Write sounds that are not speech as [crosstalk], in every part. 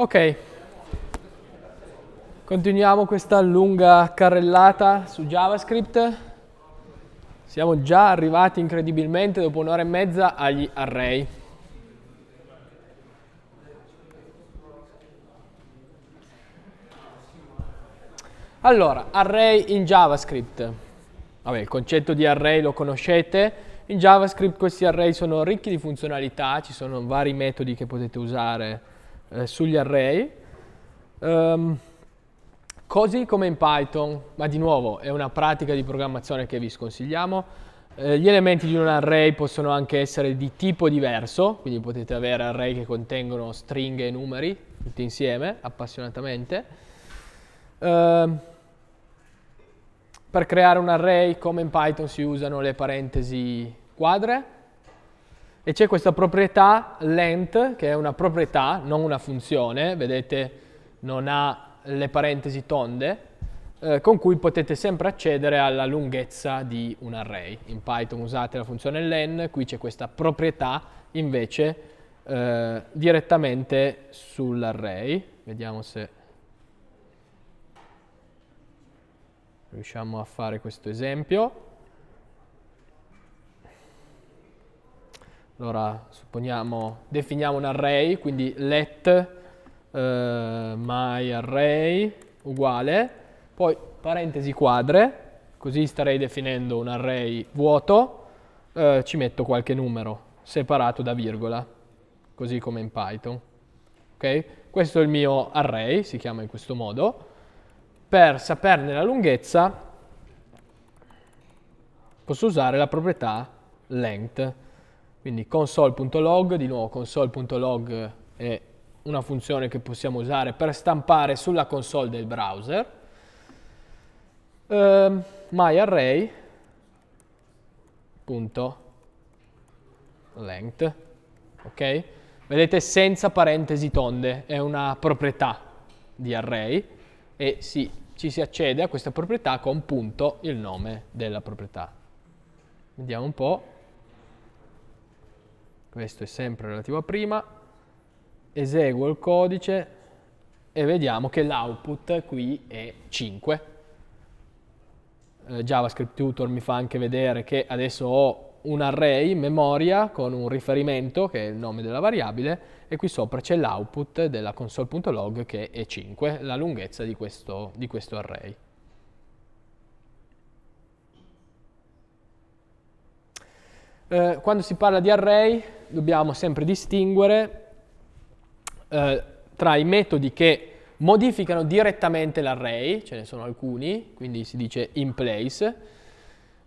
Ok, continuiamo questa lunga carrellata su JavaScript. Siamo già arrivati incredibilmente dopo un'ora e mezza agli array. Allora, array in JavaScript. Vabbè, il concetto di array lo conoscete. In JavaScript questi array sono ricchi di funzionalità, ci sono vari metodi che potete usare eh, sugli array. Um, così come in Python, ma di nuovo è una pratica di programmazione che vi sconsigliamo, eh, gli elementi di un array possono anche essere di tipo diverso, quindi potete avere array che contengono stringhe e numeri, tutti insieme, appassionatamente. Eh, per creare un array, come in Python, si usano le parentesi quadre, e c'è questa proprietà length che è una proprietà, non una funzione, vedete non ha le parentesi tonde, eh, con cui potete sempre accedere alla lunghezza di un array. In Python usate la funzione len, qui c'è questa proprietà invece eh, direttamente sull'array. Vediamo se riusciamo a fare questo esempio. Allora, supponiamo, definiamo un array, quindi let eh, my uguale, poi parentesi quadre, così starei definendo un array vuoto, eh, ci metto qualche numero separato da virgola, così come in Python. Okay? Questo è il mio array, si chiama in questo modo. Per saperne la lunghezza posso usare la proprietà length quindi console.log, di nuovo console.log è una funzione che possiamo usare per stampare sulla console del browser. Uh, ehm, myArray.length, ok? Vedete senza parentesi tonde, è una proprietà di array e si, ci si accede a questa proprietà con punto il nome della proprietà. Vediamo un po' questo è sempre relativo a prima, eseguo il codice e vediamo che l'output qui è 5. Eh, JavaScript Tutor mi fa anche vedere che adesso ho un array in memoria con un riferimento che è il nome della variabile e qui sopra c'è l'output della console.log che è 5, la lunghezza di questo, di questo array. Eh, quando si parla di array dobbiamo sempre distinguere eh, tra i metodi che modificano direttamente l'array, ce ne sono alcuni, quindi si dice in place,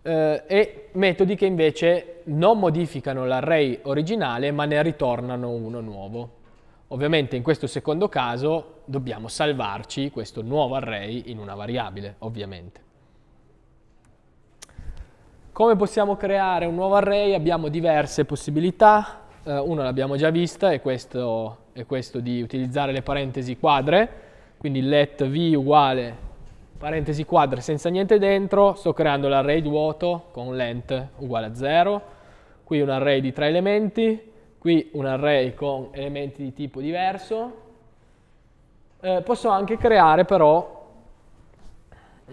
eh, e metodi che invece non modificano l'array originale ma ne ritornano uno nuovo. Ovviamente in questo secondo caso dobbiamo salvarci questo nuovo array in una variabile, ovviamente. Come possiamo creare un nuovo array? Abbiamo diverse possibilità, eh, una l'abbiamo già vista, è questo, è questo di utilizzare le parentesi quadre, quindi let v uguale parentesi quadre senza niente dentro, sto creando l'array vuoto con length uguale a 0, qui un array di tre elementi, qui un array con elementi di tipo diverso, eh, posso anche creare però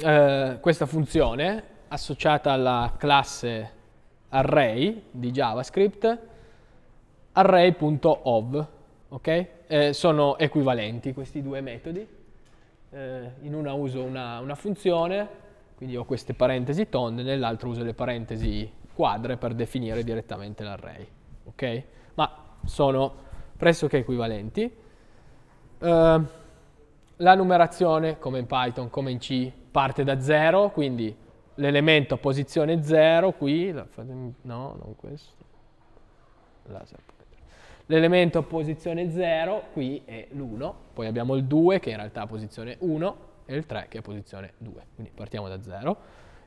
eh, questa funzione associata alla classe array di JavaScript, array.ov, ok? Eh, sono equivalenti questi due metodi. Eh, in una uso una, una funzione, quindi ho queste parentesi tonde, nell'altra uso le parentesi quadre per definire direttamente l'array, ok? Ma sono pressoché equivalenti. Eh, la numerazione, come in Python, come in C, parte da zero, quindi l'elemento posizione 0 qui, no, non questo, l'elemento posizione 0 qui è l'1, poi abbiamo il 2 che in realtà è posizione 1 e il 3 che è posizione 2, quindi partiamo da 0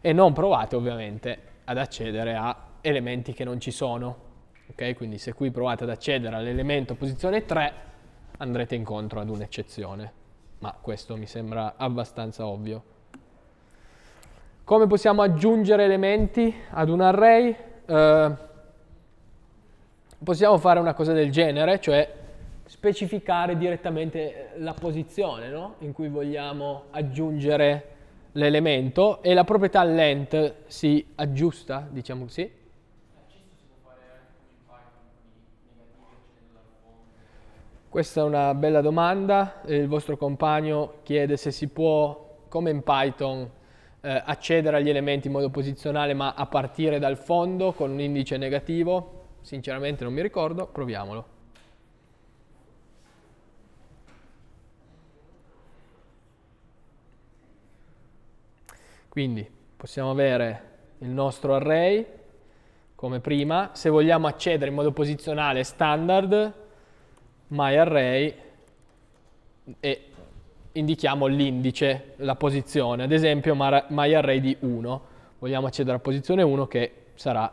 e non provate ovviamente ad accedere a elementi che non ci sono, ok? Quindi se qui provate ad accedere all'elemento posizione 3 andrete incontro ad un'eccezione, ma questo mi sembra abbastanza ovvio. Come possiamo aggiungere elementi ad un array? Eh, possiamo fare una cosa del genere, cioè specificare direttamente la posizione no? in cui vogliamo aggiungere l'elemento e la proprietà length si aggiusta, diciamo così. Questa è una bella domanda, il vostro compagno chiede se si può, come in Python, eh, accedere agli elementi in modo posizionale ma a partire dal fondo con un indice negativo? Sinceramente non mi ricordo, proviamolo. Quindi possiamo avere il nostro array come prima, se vogliamo accedere in modo posizionale standard myArray e indichiamo l'indice, la posizione, ad esempio myArray di 1, vogliamo accedere alla posizione 1 che sarà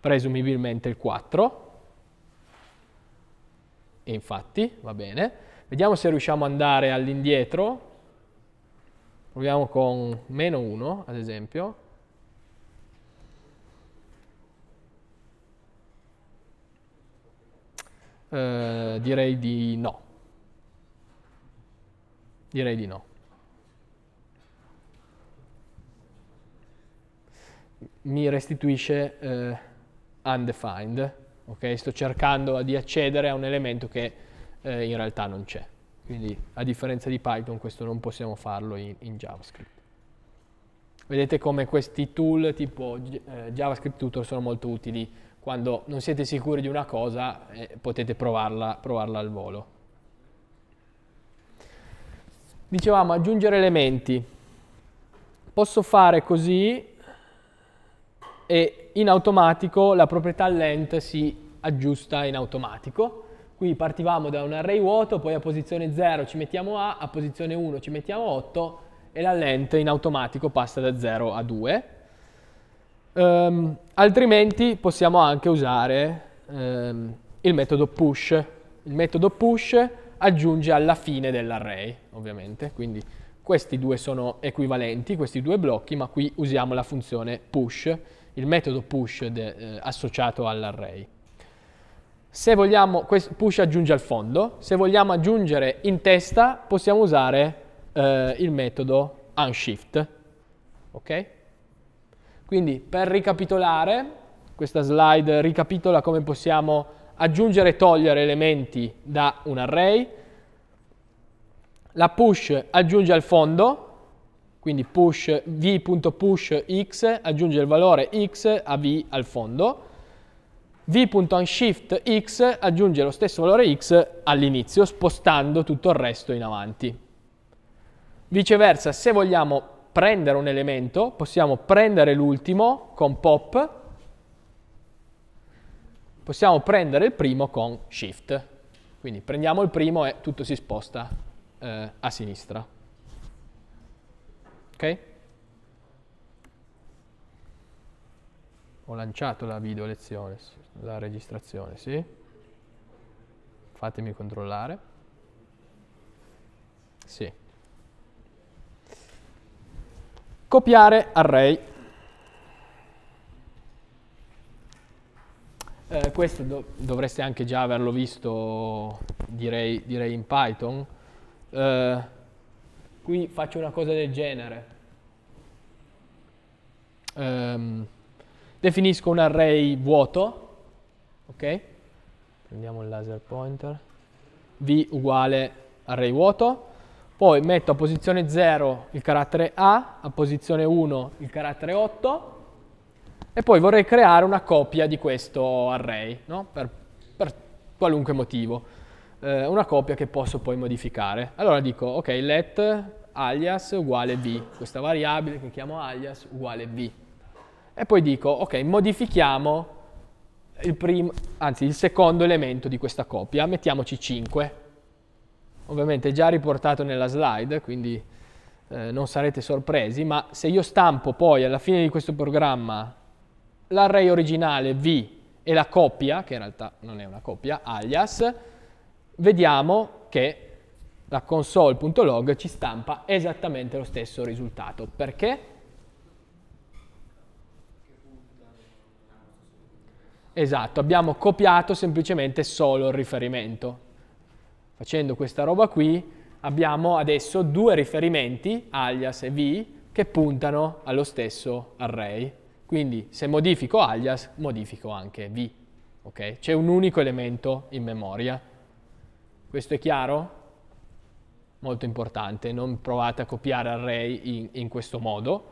presumibilmente il 4, e infatti va bene, vediamo se riusciamo ad andare all'indietro, proviamo con meno 1 ad esempio, eh, direi di no Direi di no. Mi restituisce eh, undefined, ok? Sto cercando di accedere a un elemento che eh, in realtà non c'è. Quindi a differenza di Python questo non possiamo farlo in, in JavaScript. Vedete come questi tool tipo eh, JavaScript Tutor sono molto utili quando non siete sicuri di una cosa e eh, potete provarla, provarla al volo. Dicevamo aggiungere elementi. Posso fare così e in automatico la proprietà length si aggiusta in automatico. Qui partivamo da un array vuoto, poi a posizione 0 ci mettiamo A, a posizione 1 ci mettiamo 8 e la length in automatico passa da 0 a 2. Um, ehm, altrimenti possiamo anche usare um, il metodo push. Il metodo push aggiunge alla fine dell'array, ovviamente. Quindi questi due sono equivalenti, questi due blocchi, ma qui usiamo la funzione push, il metodo push de, eh, associato all'array. Se vogliamo, push aggiunge al fondo, se vogliamo aggiungere in testa possiamo usare eh, il metodo unshift, ok? Quindi per ricapitolare, questa slide ricapitola come possiamo aggiungere e togliere elementi da un array, la push aggiunge al fondo, quindi push v.push x aggiunge il valore x a v al fondo, v.unshift x aggiunge lo stesso valore x all'inizio, spostando tutto il resto in avanti. Viceversa, se vogliamo prendere un elemento, possiamo prendere l'ultimo con pop, possiamo prendere il primo con Shift. Quindi prendiamo il primo e tutto si sposta eh, a sinistra. Ok? Ho lanciato la video lezione, la registrazione, sì? Fatemi controllare. Sì. Copiare array. Eh, questo do dovreste anche già averlo visto, direi, direi in Python. Eh, qui faccio una cosa del genere. Um, definisco un array vuoto, ok? Prendiamo il laser pointer, v uguale array vuoto, poi metto a posizione 0 il carattere A, a posizione 1 il carattere 8, e poi vorrei creare una copia di questo array, no? per, per, qualunque motivo. Eh, una copia che posso poi modificare. Allora dico, ok, let alias uguale v, questa variabile che chiamo alias uguale v. E poi dico, ok, modifichiamo il, primo, anzi, il secondo elemento di questa copia, mettiamoci 5. Ovviamente è già riportato nella slide, quindi eh, non sarete sorpresi, ma se io stampo poi alla fine di questo programma l'array originale v e la coppia, che in realtà non è una coppia, alias, vediamo che la console.log ci stampa esattamente lo stesso risultato. Perché? Esatto, abbiamo copiato semplicemente solo il riferimento. Facendo questa roba qui abbiamo adesso due riferimenti, alias e v, che puntano allo stesso array. Quindi se modifico alias, modifico anche v. Okay? C'è un unico elemento in memoria. Questo è chiaro? Molto importante, non provate a copiare array in, in questo modo,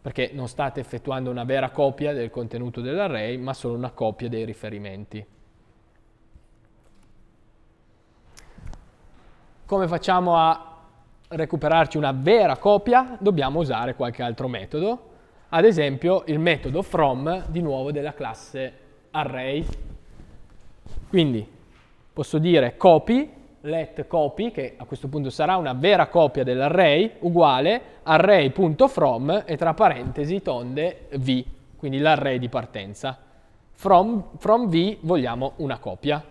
perché non state effettuando una vera copia del contenuto dell'array, ma solo una copia dei riferimenti. Come facciamo a recuperarci una vera copia? Dobbiamo usare qualche altro metodo, ad esempio il metodo from di nuovo della classe array. Quindi posso dire copy, let copy, che a questo punto sarà una vera copia dell'array, uguale array.from e tra parentesi tonde v, quindi l'array di partenza. From, from v vogliamo una copia.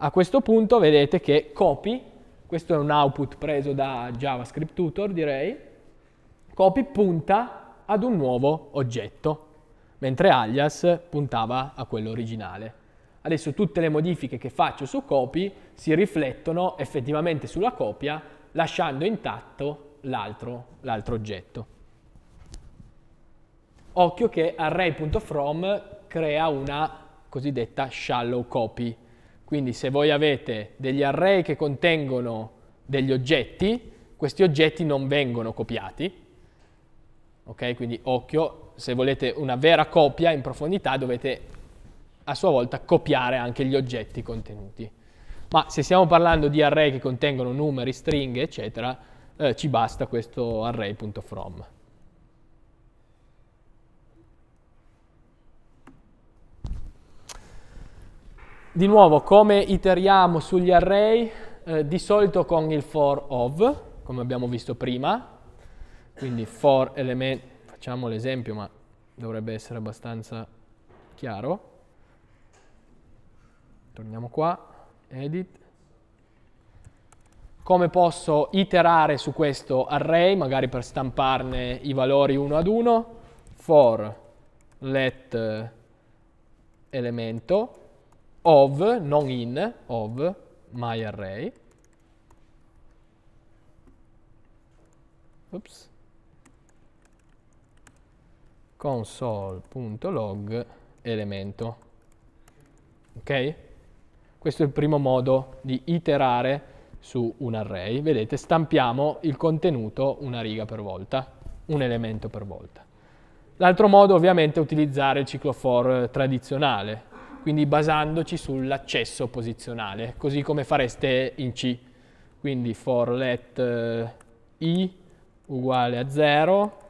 A questo punto vedete che copy, questo è un output preso da JavaScript Tutor direi, copy punta ad un nuovo oggetto, mentre alias puntava a quello originale. Adesso tutte le modifiche che faccio su copy si riflettono effettivamente sulla copia lasciando intatto l'altro oggetto. Occhio che array.from crea una cosiddetta shallow copy. Quindi se voi avete degli array che contengono degli oggetti, questi oggetti non vengono copiati, Ok, quindi occhio, se volete una vera copia in profondità dovete a sua volta copiare anche gli oggetti contenuti. Ma se stiamo parlando di array che contengono numeri, stringhe, eccetera, eh, ci basta questo array.from. Di nuovo, come iteriamo sugli array? Eh, di solito con il for of, come abbiamo visto prima, quindi for element, facciamo l'esempio ma dovrebbe essere abbastanza chiaro. Torniamo qua, edit. Come posso iterare su questo array, magari per stamparne i valori uno ad uno? For let eh, elemento of, non in, of my array. Oops console.log elemento. Ok? Questo è il primo modo di iterare su un array. Vedete, stampiamo il contenuto una riga per volta, un elemento per volta. L'altro modo ovviamente è utilizzare il ciclo for tradizionale, quindi basandoci sull'accesso posizionale, così come fareste in C. Quindi for let eh, i uguale a 0,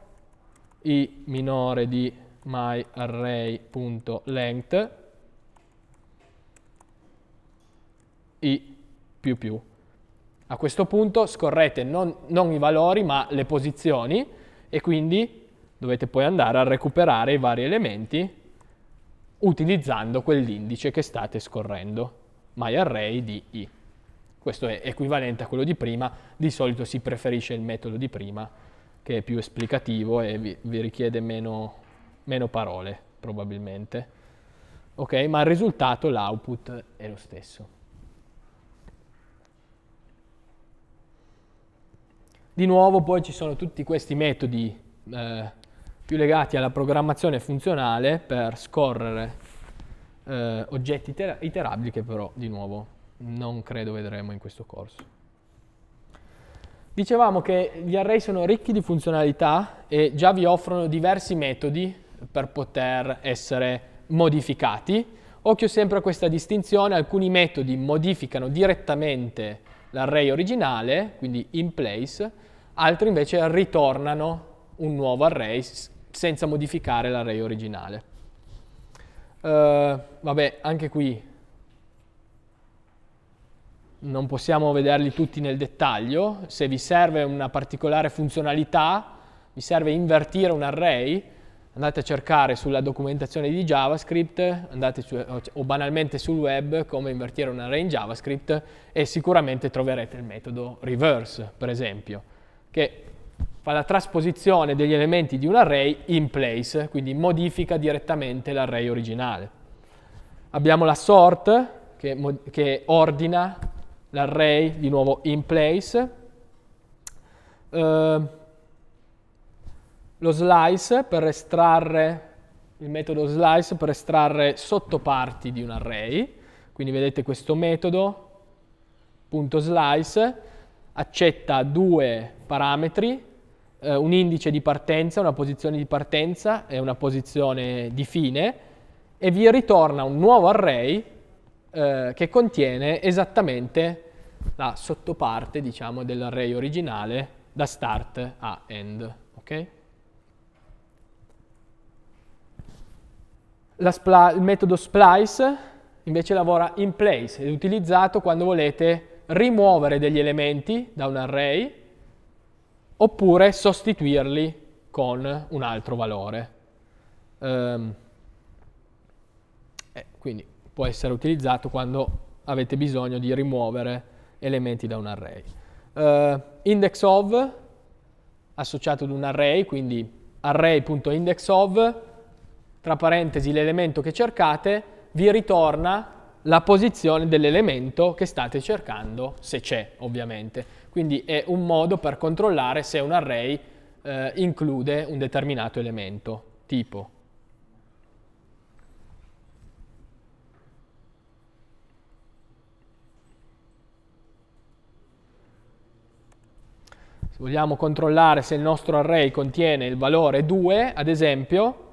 i minore di myArray.length i più più. A questo punto scorrete non, non, i valori ma le posizioni e quindi dovete poi andare a recuperare i vari elementi utilizzando quell'indice che state scorrendo, myArray di i. Questo è equivalente a quello di prima, di solito si preferisce il metodo di prima che è più esplicativo e vi, vi richiede meno, meno parole probabilmente. Ok, ma il risultato, l'output, è lo stesso. Di nuovo poi ci sono tutti questi metodi eh, più legati alla programmazione funzionale per scorrere eh, oggetti iter iterabili che però di nuovo non credo vedremo in questo corso. Dicevamo che gli array sono ricchi di funzionalità e già vi offrono diversi metodi per poter essere modificati. Occhio sempre a questa distinzione, alcuni metodi modificano direttamente l'array originale, quindi in place, altri invece ritornano un nuovo array senza modificare l'array originale. Uh, vabbè, anche qui non possiamo vederli tutti nel dettaglio, se vi serve una particolare funzionalità, vi serve invertire un array, andate a cercare sulla documentazione di JavaScript andate su, o banalmente sul web come invertire un array in JavaScript e sicuramente troverete il metodo reverse, per esempio, che fa la trasposizione degli elementi di un array in place, quindi modifica direttamente l'array originale. Abbiamo la sort che, che ordina l'array di nuovo in place, eh, lo slice per estrarre, il metodo slice per estrarre sottoparti di un array, quindi vedete questo metodo, punto slice, accetta due parametri, eh, un indice di partenza, una posizione di partenza e una posizione di fine, e vi ritorna un nuovo array eh, che contiene esattamente la sottoparte, diciamo, dell'array originale da start a end, ok? il metodo splice invece lavora in place ed è utilizzato quando volete rimuovere degli elementi da un array oppure sostituirli con un altro valore. Um, eh, quindi può essere utilizzato quando avete bisogno di rimuovere elementi da un array. Uh, index of associato ad un array, quindi array.index of, tra parentesi l'elemento che cercate, vi ritorna la posizione dell'elemento che state cercando, se c'è ovviamente. Quindi è un modo per controllare se un array eh, include un determinato elemento, tipo Se vogliamo controllare se il nostro array contiene il valore 2, ad esempio,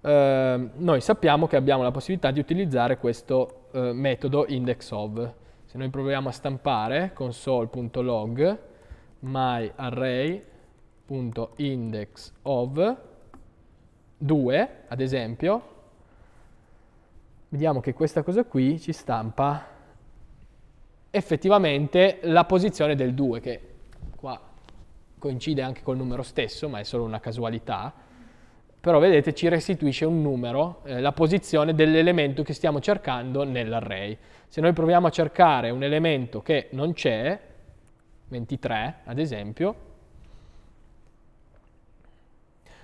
eh, noi sappiamo che abbiamo la possibilità di utilizzare questo eh, metodo indexOf. Se noi proviamo a stampare console.log myArray.indexOf 2, ad esempio, vediamo che questa cosa qui ci stampa effettivamente la posizione del 2, che coincide anche col numero stesso, ma è solo una casualità, però vedete ci restituisce un numero, eh, la posizione dell'elemento che stiamo cercando nell'array. Se noi proviamo a cercare un elemento che non c'è, 23 ad esempio,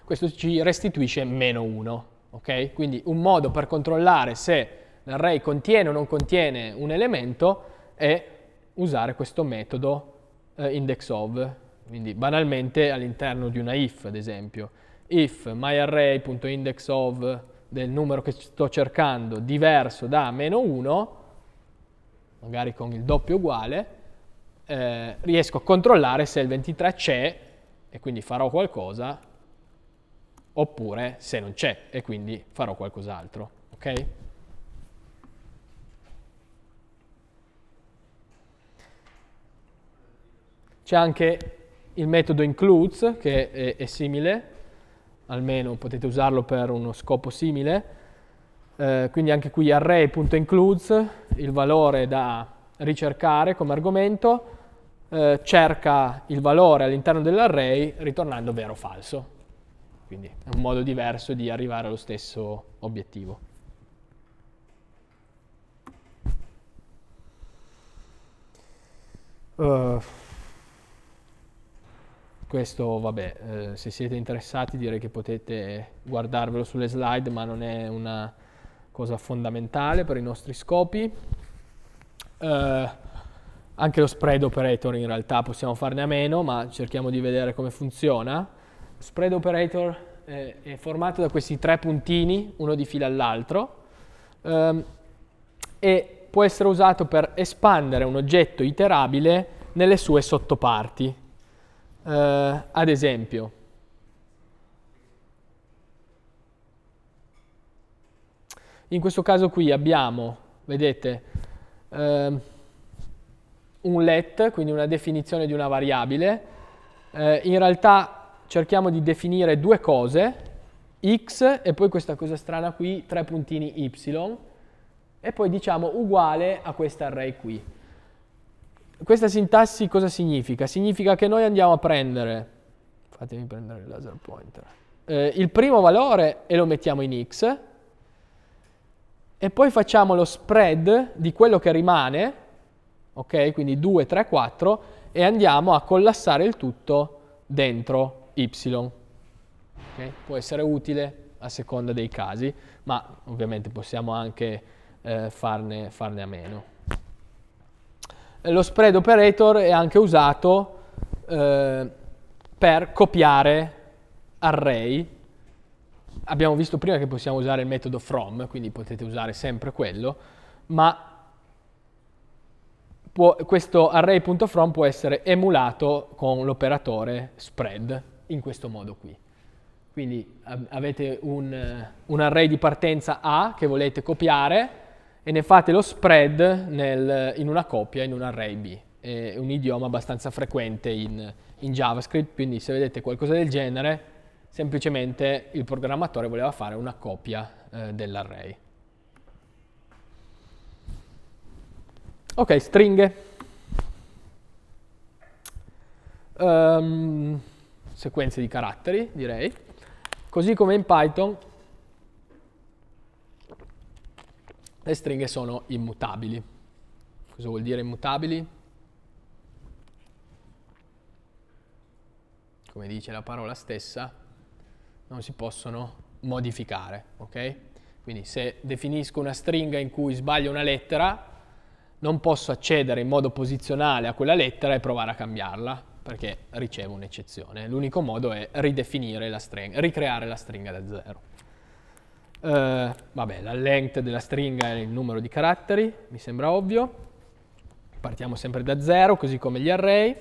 questo ci restituisce meno 1. Okay? Quindi un modo per controllare se l'array contiene o non contiene un elemento è usare questo metodo eh, indexOf quindi banalmente all'interno di una if, ad esempio, if myarray.indexOf del numero che sto cercando diverso da meno 1, magari con il doppio uguale, eh, riesco a controllare se il 23 c'è e quindi farò qualcosa, oppure se non c'è e quindi farò qualcos'altro. ok? C'è anche il metodo includes, che è, è simile, almeno potete usarlo per uno scopo simile, eh, quindi anche qui array.includes, il valore da ricercare come argomento, eh, cerca il valore all'interno dell'array ritornando vero o falso. Quindi è un modo diverso di arrivare allo stesso obiettivo. Uh. Questo, vabbè, eh, se siete interessati direi che potete guardarvelo sulle slide, ma non è una cosa fondamentale per i nostri scopi. Eh, anche lo spread operator in realtà possiamo farne a meno, ma cerchiamo di vedere come funziona. Spread operator eh, è formato da questi tre puntini, uno di fila all'altro, ehm, e può essere usato per espandere un oggetto iterabile nelle sue sottoparti eh, ad esempio, in questo caso qui abbiamo, vedete, eh, un let, quindi una definizione di una variabile, eh, in realtà cerchiamo di definire due cose, x e poi questa cosa strana qui, tre puntini y, e poi diciamo uguale a questa array qui. Questa sintassi cosa significa? Significa che noi andiamo a prendere, fatemi prendere il laser pointer, eh, il primo valore e lo mettiamo in x, e poi facciamo lo spread di quello che rimane, ok? Quindi 2, 3, 4, e andiamo a collassare il tutto dentro y. Okay? Può essere utile a seconda dei casi, ma ovviamente possiamo anche eh, farne, farne a meno lo spread operator è anche usato eh, per copiare array. Abbiamo visto prima che possiamo usare il metodo from, quindi potete usare sempre quello, ma può, questo array.from può essere emulato con l'operatore spread in questo modo qui. Quindi avete un, un array di partenza A che volete copiare, e ne fate lo spread nel, in una coppia, in un array B. È un idioma abbastanza frequente in, in JavaScript, quindi se vedete qualcosa del genere, semplicemente il programmatore voleva fare una copia eh, dell'array. Ok, stringhe. Um, sequenze di caratteri, direi. Così come in Python, le stringhe sono immutabili. Cosa vuol dire immutabili? Come dice la parola stessa, non si possono modificare, ok? Quindi se definisco una stringa in cui sbaglio una lettera, non posso accedere in modo posizionale a quella lettera e provare a cambiarla, perché ricevo un'eccezione. L'unico modo è ridefinire la stringa, ricreare la stringa da zero. Uh, vabbè, la length della stringa è il numero di caratteri, mi sembra ovvio. Partiamo sempre da zero, così come gli array.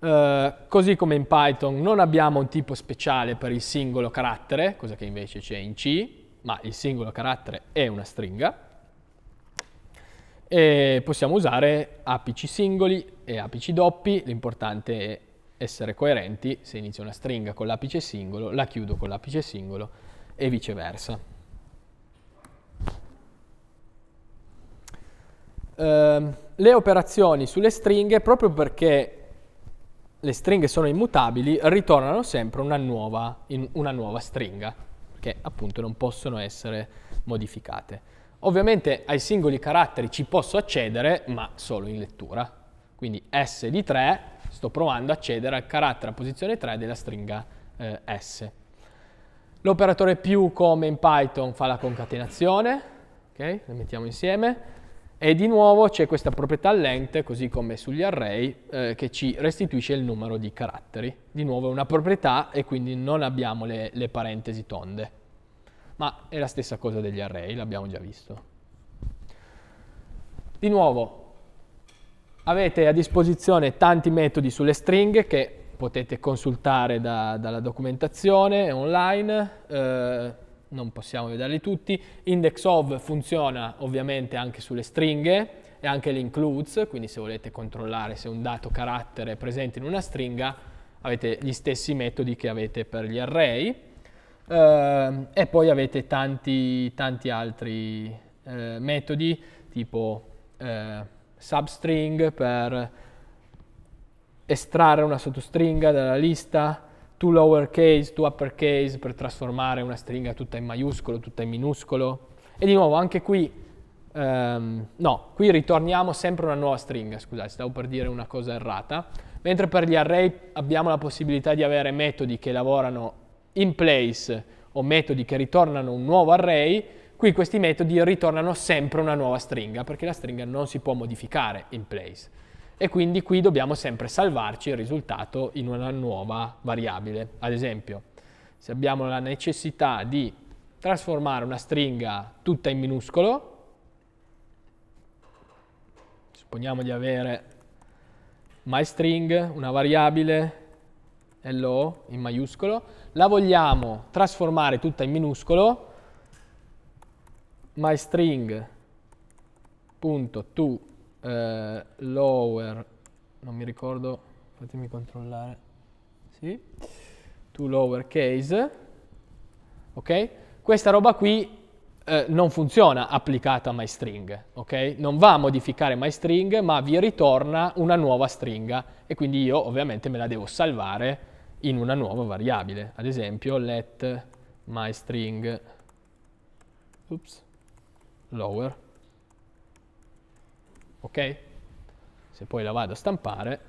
Uh, così come in Python non abbiamo un tipo speciale per il singolo carattere, cosa che invece c'è in C, ma il singolo carattere è una stringa. E possiamo usare apici singoli e apici doppi, l'importante è essere coerenti, se inizio una stringa con l'apice singolo, la chiudo con l'apice singolo e viceversa. Uh, le operazioni sulle stringhe, proprio perché le stringhe sono immutabili, ritornano sempre una nuova, una nuova stringa, che appunto non possono essere modificate. Ovviamente ai singoli caratteri ci posso accedere, ma solo in lettura. Quindi S di 3, sto provando ad accedere al carattere a posizione 3 della stringa eh, S. L'operatore più come in Python fa la concatenazione, ok? Le mettiamo insieme. E di nuovo c'è questa proprietà length, così come sugli array, eh, che ci restituisce il numero di caratteri. Di nuovo è una proprietà e quindi non abbiamo le, le parentesi tonde. Ma è la stessa cosa degli array, l'abbiamo già visto. Di nuovo, avete a disposizione tanti metodi sulle stringhe che potete consultare da, dalla documentazione online, eh, non possiamo vederli tutti. Index of funziona ovviamente anche sulle stringhe e anche l'includes, quindi se volete controllare se un dato carattere è presente in una stringa avete gli stessi metodi che avete per gli array eh, e poi avete tanti, tanti altri eh, metodi tipo eh, substring per estrarre una sottostringa dalla lista, to lowercase, to uppercase per trasformare una stringa tutta in maiuscolo, tutta in minuscolo. E di nuovo anche qui, ehm, no, qui ritorniamo sempre una nuova stringa, scusate, stavo per dire una cosa errata. Mentre per gli array abbiamo la possibilità di avere metodi che lavorano in place o metodi che ritornano un nuovo array, qui questi metodi ritornano sempre una nuova stringa perché la stringa non si può modificare in place e quindi qui dobbiamo sempre salvarci il risultato in una nuova variabile. Ad esempio, se abbiamo la necessità di trasformare una stringa tutta in minuscolo, supponiamo di avere myString, una variabile, hello in maiuscolo, la vogliamo trasformare tutta in minuscolo, myString.to eh, lower, non mi ricordo, fatemi controllare, sì, to lower case, ok? Questa roba qui eh, non funziona applicata a myString, ok? Non va a modificare myString, ma vi ritorna una nuova stringa e quindi io ovviamente me la devo salvare in una nuova variabile. Ad esempio, let myString, oops, lower, ok? Se poi la vado a stampare,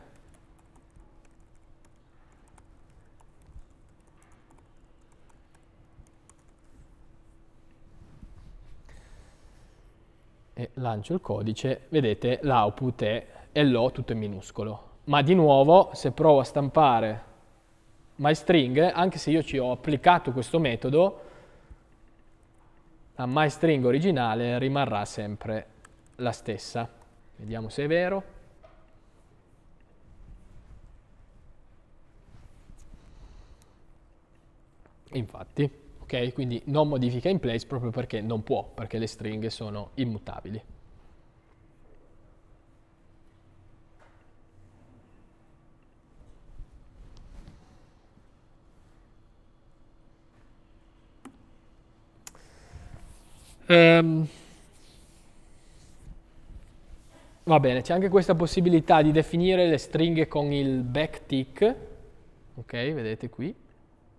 e lancio il codice, vedete l'output è hello tutto in minuscolo. Ma di nuovo, se provo a stampare myString, anche se io ci ho applicato questo metodo, la myString originale rimarrà sempre la stessa. Vediamo se è vero. Infatti, ok? Quindi non modifica in place proprio perché non può, perché le stringhe sono immutabili. Um, Va bene, c'è anche questa possibilità di definire le stringhe con il backtick. Ok, vedete qui.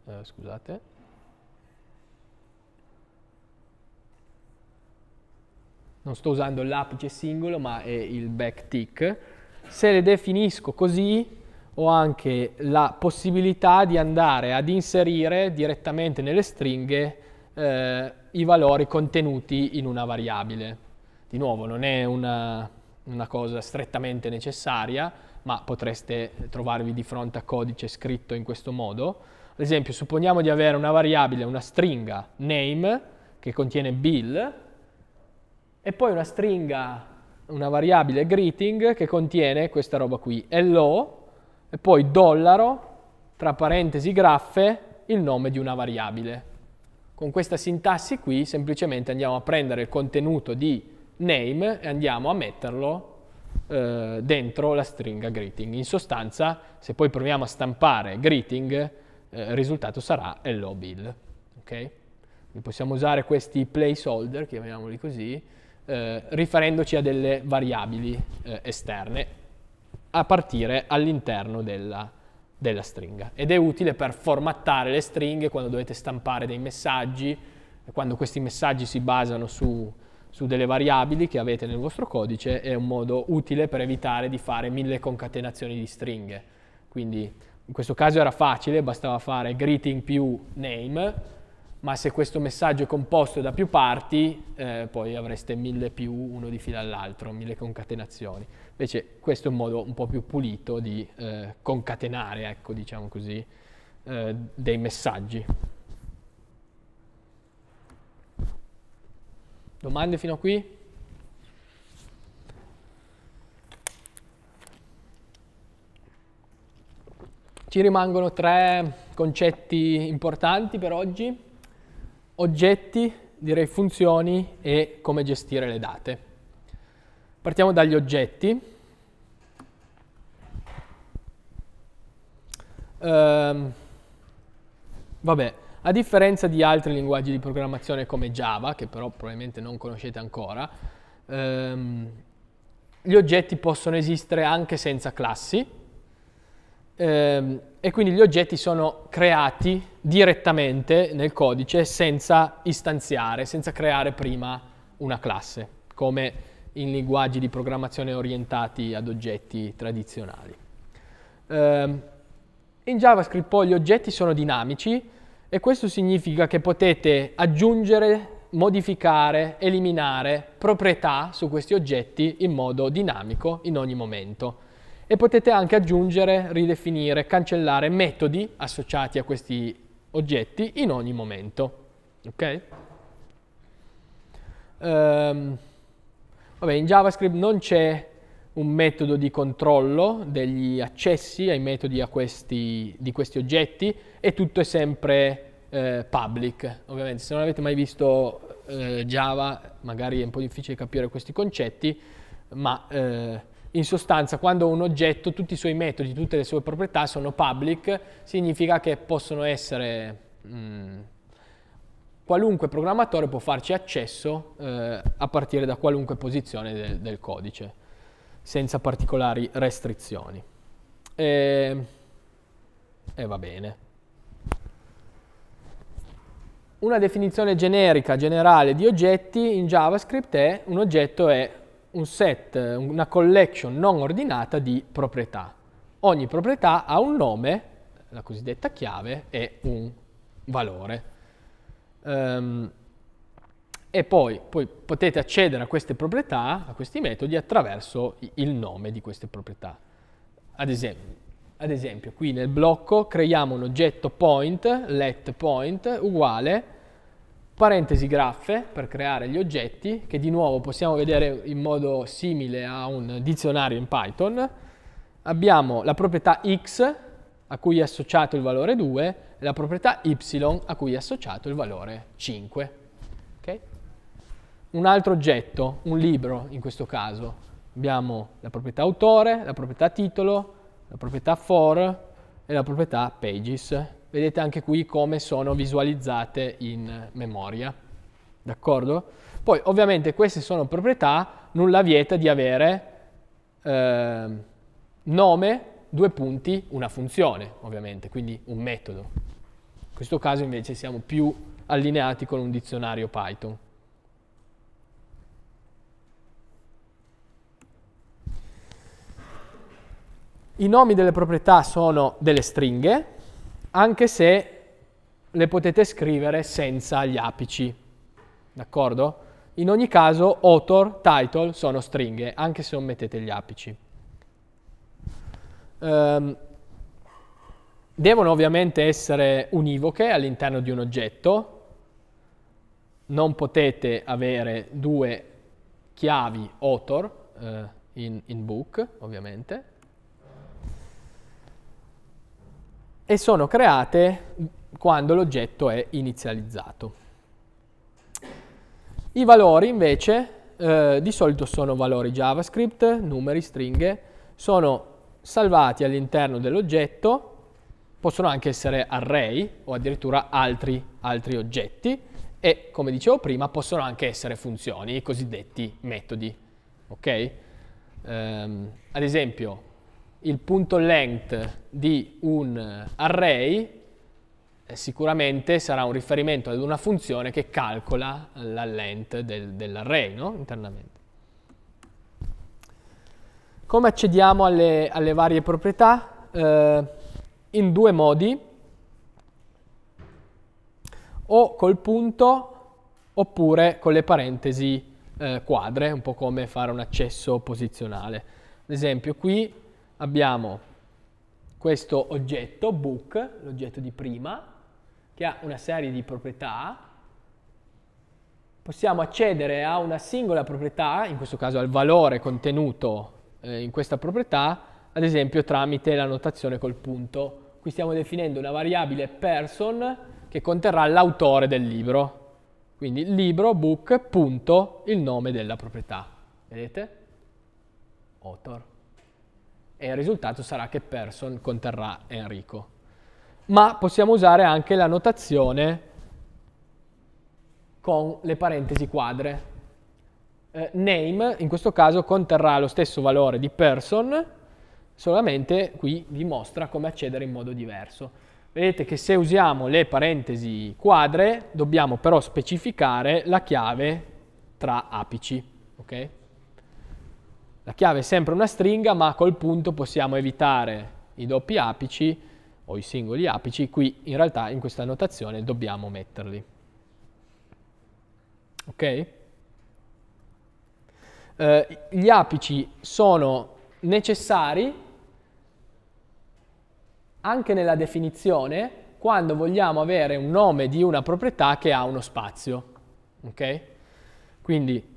Eh, scusate. Non sto usando l'apice singolo, ma è il backtick. Se le definisco così, ho anche la possibilità di andare ad inserire direttamente nelle stringhe eh, i valori contenuti in una variabile. Di nuovo, non è una una cosa strettamente necessaria, ma potreste trovarvi di fronte a codice scritto in questo modo. Ad esempio, supponiamo di avere una variabile, una stringa name, che contiene bill, e poi una stringa, una variabile greeting, che contiene questa roba qui, hello, e poi dollaro, tra parentesi graffe, il nome di una variabile. Con questa sintassi qui semplicemente andiamo a prendere il contenuto di name e andiamo a metterlo eh, dentro la stringa greeting. In sostanza, se poi proviamo a stampare greeting, eh, il risultato sarà hello bill. Okay? Possiamo usare questi placeholder, chiamiamoli così, eh, riferendoci a delle variabili eh, esterne a partire all'interno della, della stringa. Ed è utile per formattare le stringhe quando dovete stampare dei messaggi, quando questi messaggi si basano su su delle variabili che avete nel vostro codice è un modo utile per evitare di fare mille concatenazioni di stringhe. Quindi in questo caso era facile, bastava fare greeting più name, ma se questo messaggio è composto da più parti, eh, poi avreste mille più uno di fila all'altro, mille concatenazioni. Invece questo è un modo un po' più pulito di eh, concatenare, ecco, diciamo così, eh, dei messaggi. Domande fino a qui? Ci rimangono tre concetti importanti per oggi, oggetti, direi funzioni e come gestire le date. Partiamo dagli oggetti. Ehm, vabbè, a differenza di altri linguaggi di programmazione come Java, che però probabilmente non conoscete ancora, ehm, gli oggetti possono esistere anche senza classi ehm, e quindi gli oggetti sono creati direttamente nel codice senza istanziare, senza creare prima una classe, come in linguaggi di programmazione orientati ad oggetti tradizionali. Ehm, in JavaScript poi gli oggetti sono dinamici, e questo significa che potete aggiungere, modificare, eliminare proprietà su questi oggetti in modo dinamico in ogni momento. E potete anche aggiungere, ridefinire, cancellare metodi associati a questi oggetti in ogni momento. Ok? Um, vabbè, in JavaScript non c'è un metodo di controllo degli accessi ai metodi questi, di questi oggetti e tutto è sempre eh, public. Ovviamente se non avete mai visto eh, Java magari è un po' difficile capire questi concetti, ma eh, in sostanza quando un oggetto, tutti i suoi metodi, tutte le sue proprietà sono public, significa che possono essere... Mh, mm, qualunque programmatore può farci accesso eh, a partire da qualunque posizione del, del codice senza particolari restrizioni. E, e va bene. Una definizione generica, generale di oggetti in JavaScript è un oggetto è un set, una collection non ordinata di proprietà. Ogni proprietà ha un nome, la cosiddetta chiave, e un valore. Um, e poi, poi, potete accedere a queste proprietà, a questi metodi, attraverso il nome di queste proprietà. Ad esempio, ad esempio qui nel blocco creiamo un oggetto point, let point, uguale parentesi graffe per creare gli oggetti, che di nuovo possiamo vedere in modo simile a un dizionario in Python. Abbiamo la proprietà x a cui è associato il valore 2 e la proprietà y a cui è associato il valore 5 un altro oggetto, un libro in questo caso. Abbiamo la proprietà autore, la proprietà titolo, la proprietà for e la proprietà pages. Vedete anche qui come sono visualizzate in memoria. D'accordo? Poi ovviamente queste sono proprietà, nulla vieta di avere eh, nome, due punti, una funzione ovviamente, quindi un metodo. In questo caso invece siamo più allineati con un dizionario Python. I nomi delle proprietà sono delle stringhe, anche se le potete scrivere senza gli apici, d'accordo? In ogni caso author, title sono stringhe, anche se non mettete gli apici. Um, devono ovviamente essere univoche all'interno di un oggetto, non potete avere due chiavi author eh, in, in book, ovviamente, e sono create quando l'oggetto è inizializzato. I valori invece eh, di solito sono valori JavaScript, numeri, stringhe, sono salvati all'interno dell'oggetto, possono anche essere array o addirittura altri, altri oggetti e come dicevo prima possono anche essere funzioni, i cosiddetti metodi. Okay? Um, ad esempio il punto length di un array eh, sicuramente sarà un riferimento ad una funzione che calcola la length del, dell'array no? internamente. Come accediamo alle, alle varie proprietà? Eh, in due modi, o col punto oppure con le parentesi eh, quadre, un po' come fare un accesso posizionale. Ad esempio qui abbiamo questo oggetto, book, l'oggetto di prima, che ha una serie di proprietà. Possiamo accedere a una singola proprietà, in questo caso al valore contenuto eh, in questa proprietà, ad esempio tramite la notazione col punto. Qui stiamo definendo una variabile person che conterrà l'autore del libro. Quindi libro, book, punto, il nome della proprietà. Vedete? Author e il risultato sarà che person conterrà Enrico. Ma possiamo usare anche la notazione con le parentesi quadre. Eh, name in questo caso conterrà lo stesso valore di person, solamente qui vi mostra come accedere in modo diverso. Vedete che se usiamo le parentesi quadre dobbiamo però specificare la chiave tra apici. Okay? La chiave è sempre una stringa, ma col punto possiamo evitare i doppi apici o i singoli apici. Qui in realtà in questa notazione dobbiamo metterli. Ok? Eh, gli apici sono necessari anche nella definizione quando vogliamo avere un nome di una proprietà che ha uno spazio. Ok? Quindi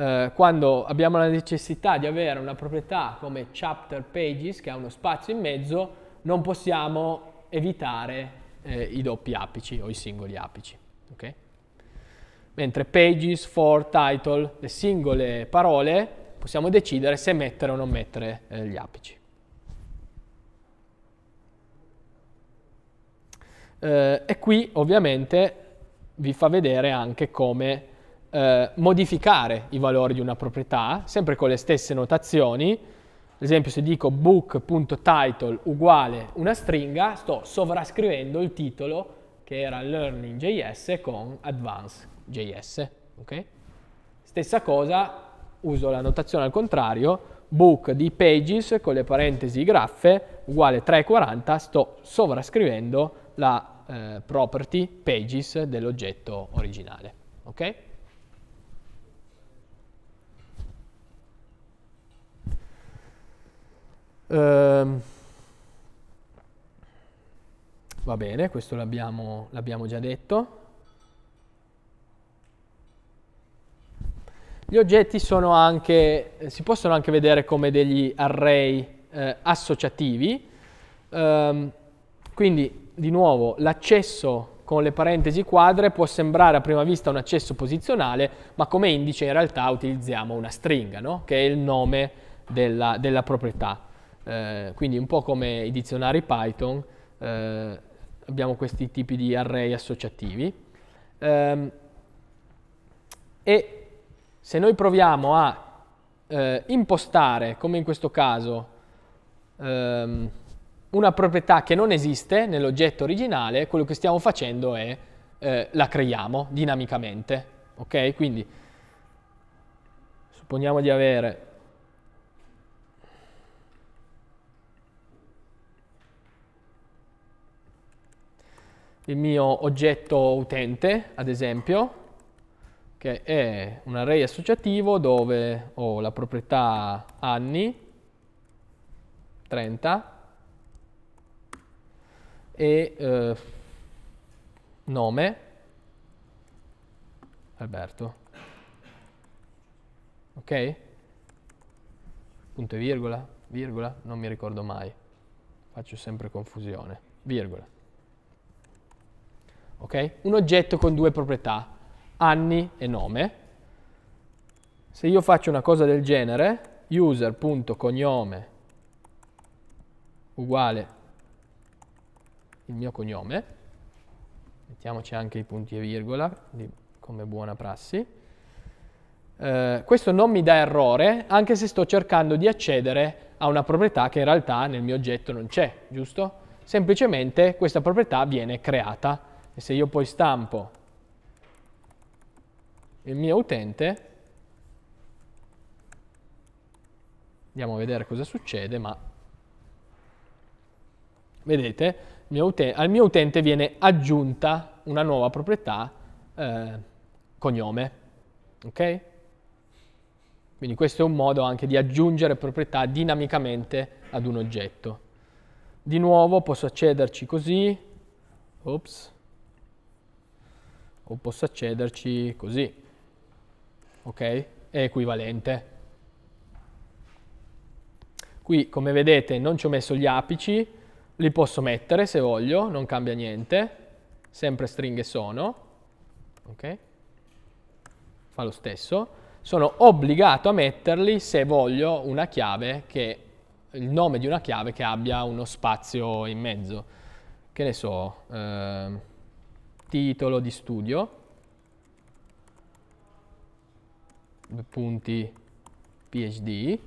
eh, quando abbiamo la necessità di avere una proprietà come chapter pages, che ha uno spazio in mezzo, non possiamo evitare eh, i doppi apici o i singoli apici. Okay? Mentre pages, for, title, le singole parole, possiamo decidere se mettere o non mettere eh, gli apici. Eh, e qui ovviamente vi fa vedere anche come eh, modificare i valori di una proprietà, sempre con le stesse notazioni. Ad esempio se dico book.title uguale una stringa, sto sovrascrivendo il titolo che era learning.js con advance.js. Okay? Stessa cosa, uso la notazione al contrario, book di pages con le parentesi graffe uguale 340, sto sovrascrivendo la eh, property pages dell'oggetto originale. Okay? Ehm, va bene, questo l'abbiamo già detto. Gli oggetti sono anche, eh, si possono anche vedere come degli array eh, associativi, ehm, quindi di nuovo l'accesso con le parentesi quadre può sembrare a prima vista un accesso posizionale, ma come indice in realtà utilizziamo una stringa, no? che è il nome della, della proprietà. Eh, quindi un po' come i dizionari Python eh, abbiamo questi tipi di array associativi. Eh, e se noi proviamo a eh, impostare, come in questo caso, ehm, una proprietà che non esiste nell'oggetto originale, quello che stiamo facendo è eh, la creiamo dinamicamente, ok? Quindi supponiamo di avere il mio oggetto utente, ad esempio, che è un array associativo dove ho la proprietà anni, 30, e eh, nome, Alberto, ok? Punto e virgola, virgola, non mi ricordo mai, faccio sempre confusione, virgola. Okay? Un oggetto con due proprietà, anni e nome. Se io faccio una cosa del genere, user.cognome uguale il mio cognome, mettiamoci anche i punti e virgola come buona prassi, eh, questo non mi dà errore anche se sto cercando di accedere a una proprietà che in realtà nel mio oggetto non c'è, giusto? Semplicemente questa proprietà viene creata e se io poi stampo il mio utente, andiamo a vedere cosa succede, ma vedete, mio utente, al mio utente viene aggiunta una nuova proprietà eh, cognome, ok? Quindi questo è un modo anche di aggiungere proprietà dinamicamente ad un oggetto. Di nuovo posso accederci così, ops, o posso accederci così, ok? È equivalente. Qui come vedete non ci ho messo gli apici, li posso mettere se voglio, non cambia niente, sempre stringhe sono, ok? Fa lo stesso. Sono obbligato a metterli se voglio una chiave che, il nome di una chiave che abbia uno spazio in mezzo. Che ne so, eh, titolo di studio, due punti PhD,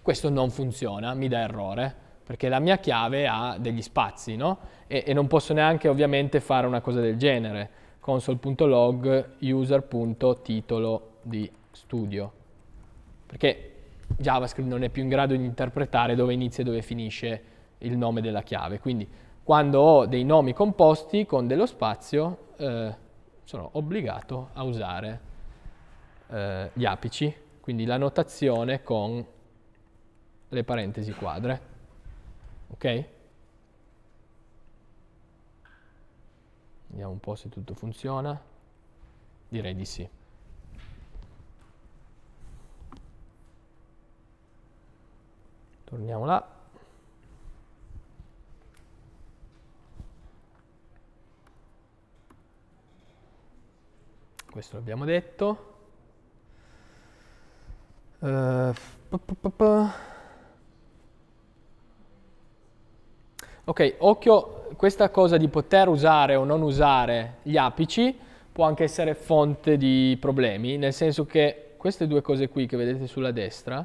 questo non funziona, mi dà errore, perché la mia chiave ha degli spazi, no? E, e non posso neanche ovviamente fare una cosa del genere, console.log user.titolo di studio, perché JavaScript non è più in grado di interpretare dove inizia e dove finisce il nome della chiave, quindi quando ho dei nomi composti con dello spazio eh, sono obbligato a usare eh, gli apici, quindi la notazione con le parentesi quadre. Ok? Vediamo un po' se tutto funziona. Direi di sì. Torniamo là. questo l'abbiamo detto. Uh, ok, occhio, questa cosa di poter usare o non usare gli apici può anche essere fonte di problemi, nel senso che queste due cose qui che vedete sulla destra,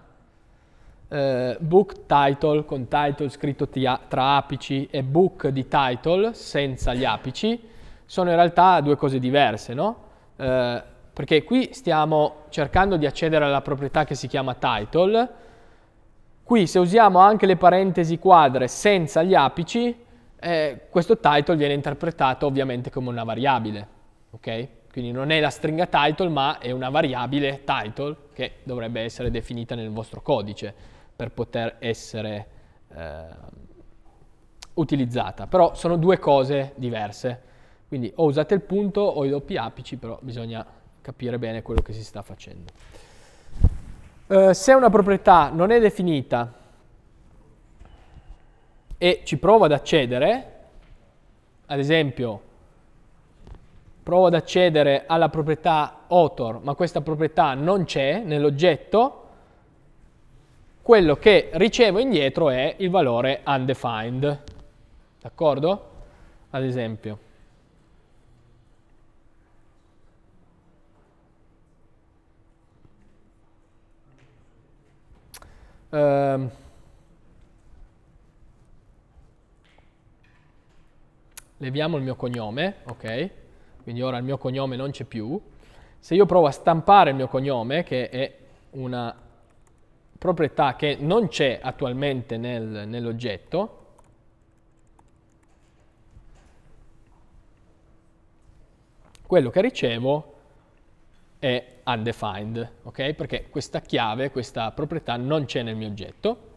eh, book title con title scritto tra apici e book di title senza gli apici, sono in realtà due cose diverse, no? Eh, perché qui stiamo cercando di accedere alla proprietà che si chiama title, qui se usiamo anche le parentesi quadre senza gli apici, eh, questo title viene interpretato ovviamente come una variabile, ok? Quindi non è la stringa title ma è una variabile title che dovrebbe essere definita nel vostro codice per poter essere eh, utilizzata. Però sono due cose diverse. Quindi o usate il punto o i doppi apici, però bisogna capire bene quello che si sta facendo. Eh, se una proprietà non è definita e ci provo ad accedere, ad esempio provo ad accedere alla proprietà author, ma questa proprietà non c'è nell'oggetto, quello che ricevo indietro è il valore undefined, d'accordo? Ad esempio. Ehm, leviamo il mio cognome, ok? Quindi ora il mio cognome non c'è più. Se io provo a stampare il mio cognome, che è una proprietà che non c'è attualmente nel, nell'oggetto, quello che ricevo è undefined, ok? Perché questa chiave, questa proprietà non c'è nel mio oggetto.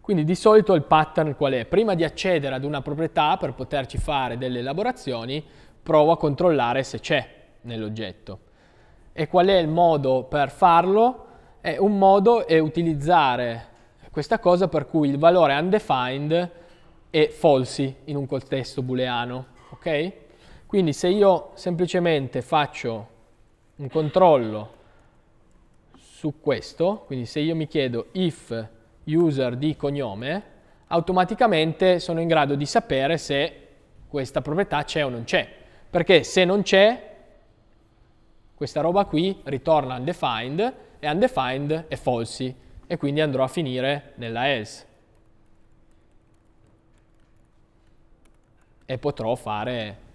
Quindi di solito il pattern qual è? Prima di accedere ad una proprietà per poterci fare delle elaborazioni, provo a controllare se c'è nell'oggetto. E qual è il modo per farlo? È un modo è utilizzare questa cosa per cui il valore undefined è falsy in un contesto booleano, ok? Quindi se io semplicemente faccio un controllo su questo, quindi se io mi chiedo if user di cognome, automaticamente sono in grado di sapere se questa proprietà c'è o non c'è, perché se non c'è, questa roba qui ritorna undefined e undefined è falsi e quindi andrò a finire nella else. E potrò fare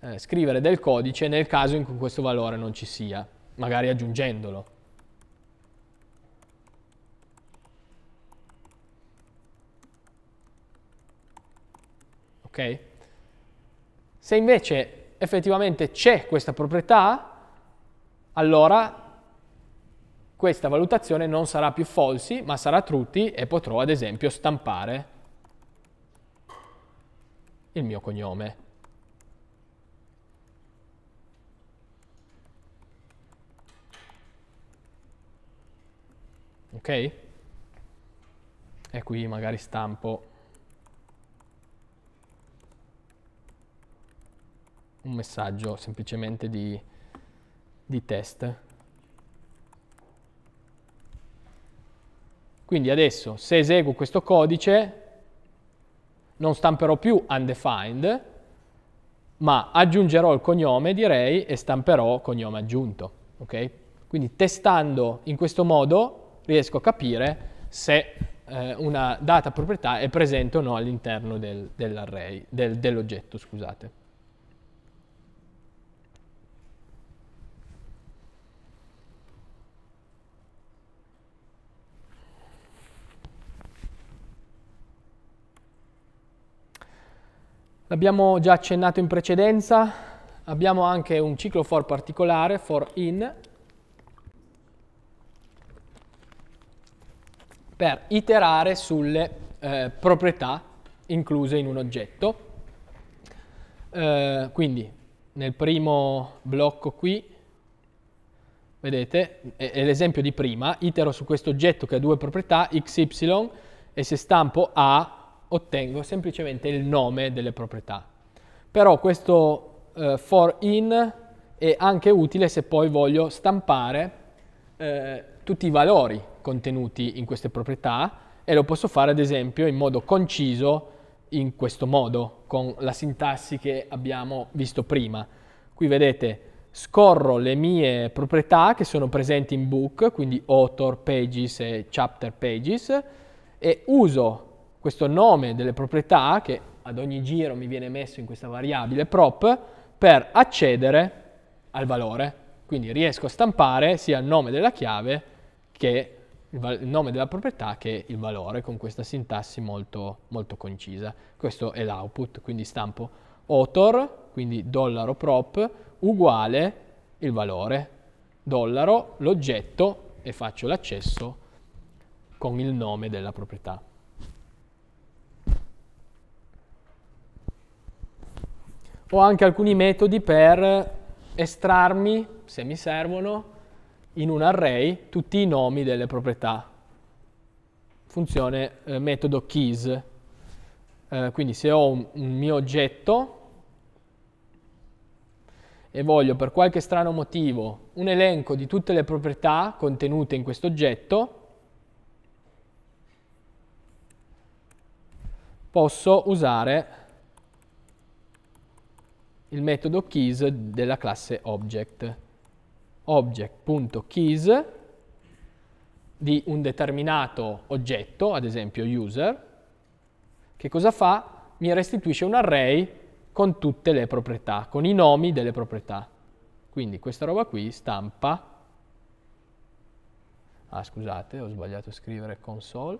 eh, scrivere del codice nel caso in cui questo valore non ci sia, magari aggiungendolo. Ok? Se invece effettivamente c'è questa proprietà, allora questa valutazione non sarà più falsi, ma sarà trutti e potrò ad esempio stampare il mio cognome. ok? E qui magari stampo un messaggio semplicemente di, di test. Quindi adesso se eseguo questo codice non stamperò più undefined, ma aggiungerò il cognome, direi, e stamperò cognome aggiunto. Okay? Quindi testando in questo modo riesco a capire se eh, una data proprietà è presente o no all'interno del, dell'array, del, dell'oggetto, scusate. L'abbiamo già accennato in precedenza, abbiamo anche un ciclo for particolare, for in, per iterare sulle eh, proprietà incluse in un oggetto. Eh, quindi nel primo blocco qui, vedete, è, è l'esempio di prima, itero su questo oggetto che ha due proprietà, xy, e se stampo a ottengo semplicemente il nome delle proprietà. Però questo eh, for in è anche utile se poi voglio stampare eh, tutti i valori contenuti in queste proprietà e lo posso fare ad esempio in modo conciso in questo modo, con la sintassi che abbiamo visto prima. Qui vedete scorro le mie proprietà che sono presenti in book, quindi author, pages e chapter pages, e uso questo nome delle proprietà che ad ogni giro mi viene messo in questa variabile prop per accedere al valore. Quindi riesco a stampare sia il nome della chiave che il, nome della proprietà che il valore con questa sintassi molto, molto concisa. Questo è l'output, quindi stampo author, quindi dollaro prop, uguale il valore, dollaro, l'oggetto e faccio l'accesso con il nome della proprietà. Ho anche alcuni metodi per estrarmi, se mi servono, in un array tutti i nomi delle proprietà. Funzione eh, metodo keys. Eh, quindi se ho un, un mio oggetto e voglio per qualche strano motivo un elenco di tutte le proprietà contenute in questo oggetto, posso usare il metodo keys della classe object object.keys di un determinato oggetto, ad esempio user, che cosa fa? Mi restituisce un array con tutte le proprietà, con i nomi delle proprietà. Quindi questa roba qui stampa, ah scusate ho sbagliato a scrivere console,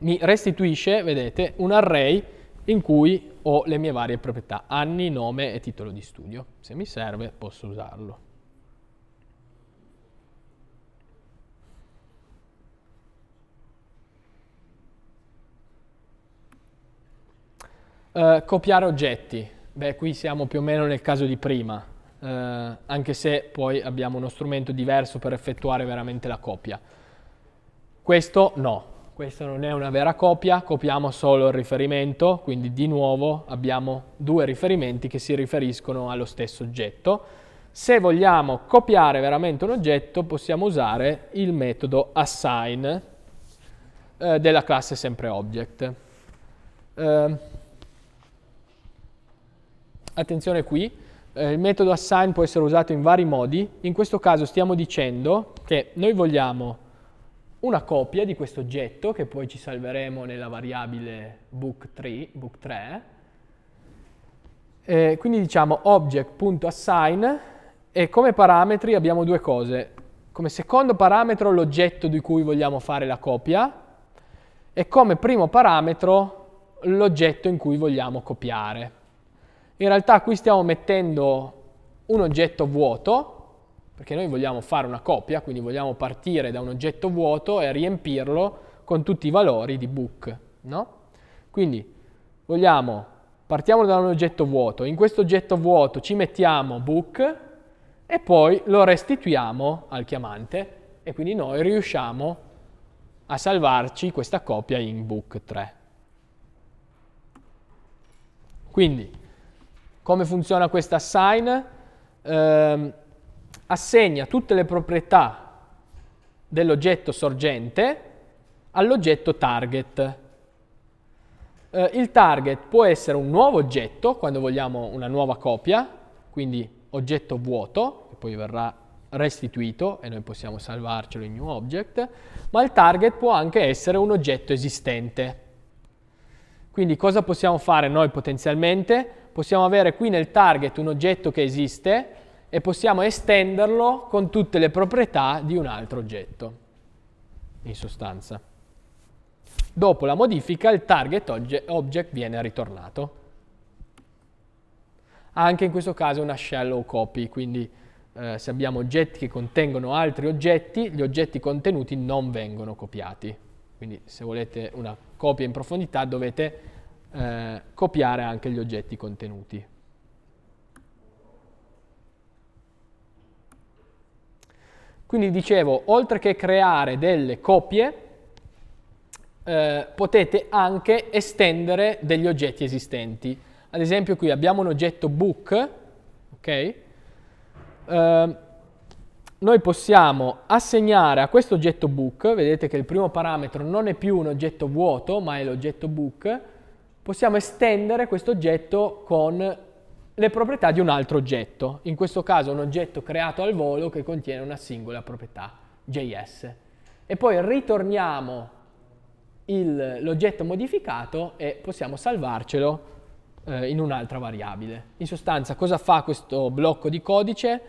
mi restituisce, vedete, un array in cui ho le mie varie proprietà, anni, nome e titolo di studio. Se mi serve posso usarlo. Uh, copiare oggetti. Beh, qui siamo più o meno nel caso di prima, uh, anche se poi abbiamo uno strumento diverso per effettuare veramente la copia. Questo no, questa non è una vera copia, copiamo solo il riferimento, quindi di nuovo abbiamo due riferimenti che si riferiscono allo stesso oggetto. Se vogliamo copiare veramente un oggetto possiamo usare il metodo assign eh, della classe sempre object. Eh, attenzione qui, eh, il metodo assign può essere usato in vari modi, in questo caso stiamo dicendo che noi vogliamo una copia di questo oggetto che poi ci salveremo nella variabile book3, book Eh, quindi diciamo object.assign e come parametri abbiamo due cose. Come secondo parametro l'oggetto di cui vogliamo fare la copia e come primo parametro l'oggetto in cui vogliamo copiare. In realtà qui stiamo mettendo un oggetto vuoto perché noi vogliamo fare una copia, quindi vogliamo partire da un oggetto vuoto e riempirlo con tutti i valori di book, no? Quindi vogliamo, partiamo da un oggetto vuoto, in questo oggetto vuoto ci mettiamo book e poi lo restituiamo al chiamante e quindi noi riusciamo a salvarci questa copia in book 3. Quindi, come funziona questa assign? Ehm, assegna tutte le proprietà dell'oggetto sorgente all'oggetto target. Eh, il target può essere un nuovo oggetto, quando vogliamo una nuova copia, quindi oggetto vuoto, che poi verrà restituito e noi possiamo salvarcelo in new object, ma il target può anche essere un oggetto esistente. Quindi cosa possiamo fare noi potenzialmente? Possiamo avere qui nel target un oggetto che esiste e possiamo estenderlo con tutte le proprietà di un altro oggetto, in sostanza. Dopo la modifica il target object viene ritornato. Anche in questo caso è una shallow copy, quindi eh, se abbiamo oggetti che contengono altri oggetti, gli oggetti contenuti non vengono copiati. Quindi se volete una copia in profondità dovete eh, copiare anche gli oggetti contenuti. Quindi dicevo, oltre che creare delle copie, eh, potete anche estendere degli oggetti esistenti. Ad esempio qui abbiamo un oggetto book, ok? Eh, noi possiamo assegnare a questo oggetto book, vedete che il primo parametro non è più un oggetto vuoto, ma è l'oggetto book, possiamo estendere questo oggetto con le proprietà di un altro oggetto, in questo caso un oggetto creato al volo che contiene una singola proprietà, JS. E poi ritorniamo l'oggetto modificato e possiamo salvarcelo eh, in un'altra variabile. In sostanza cosa fa questo blocco di codice?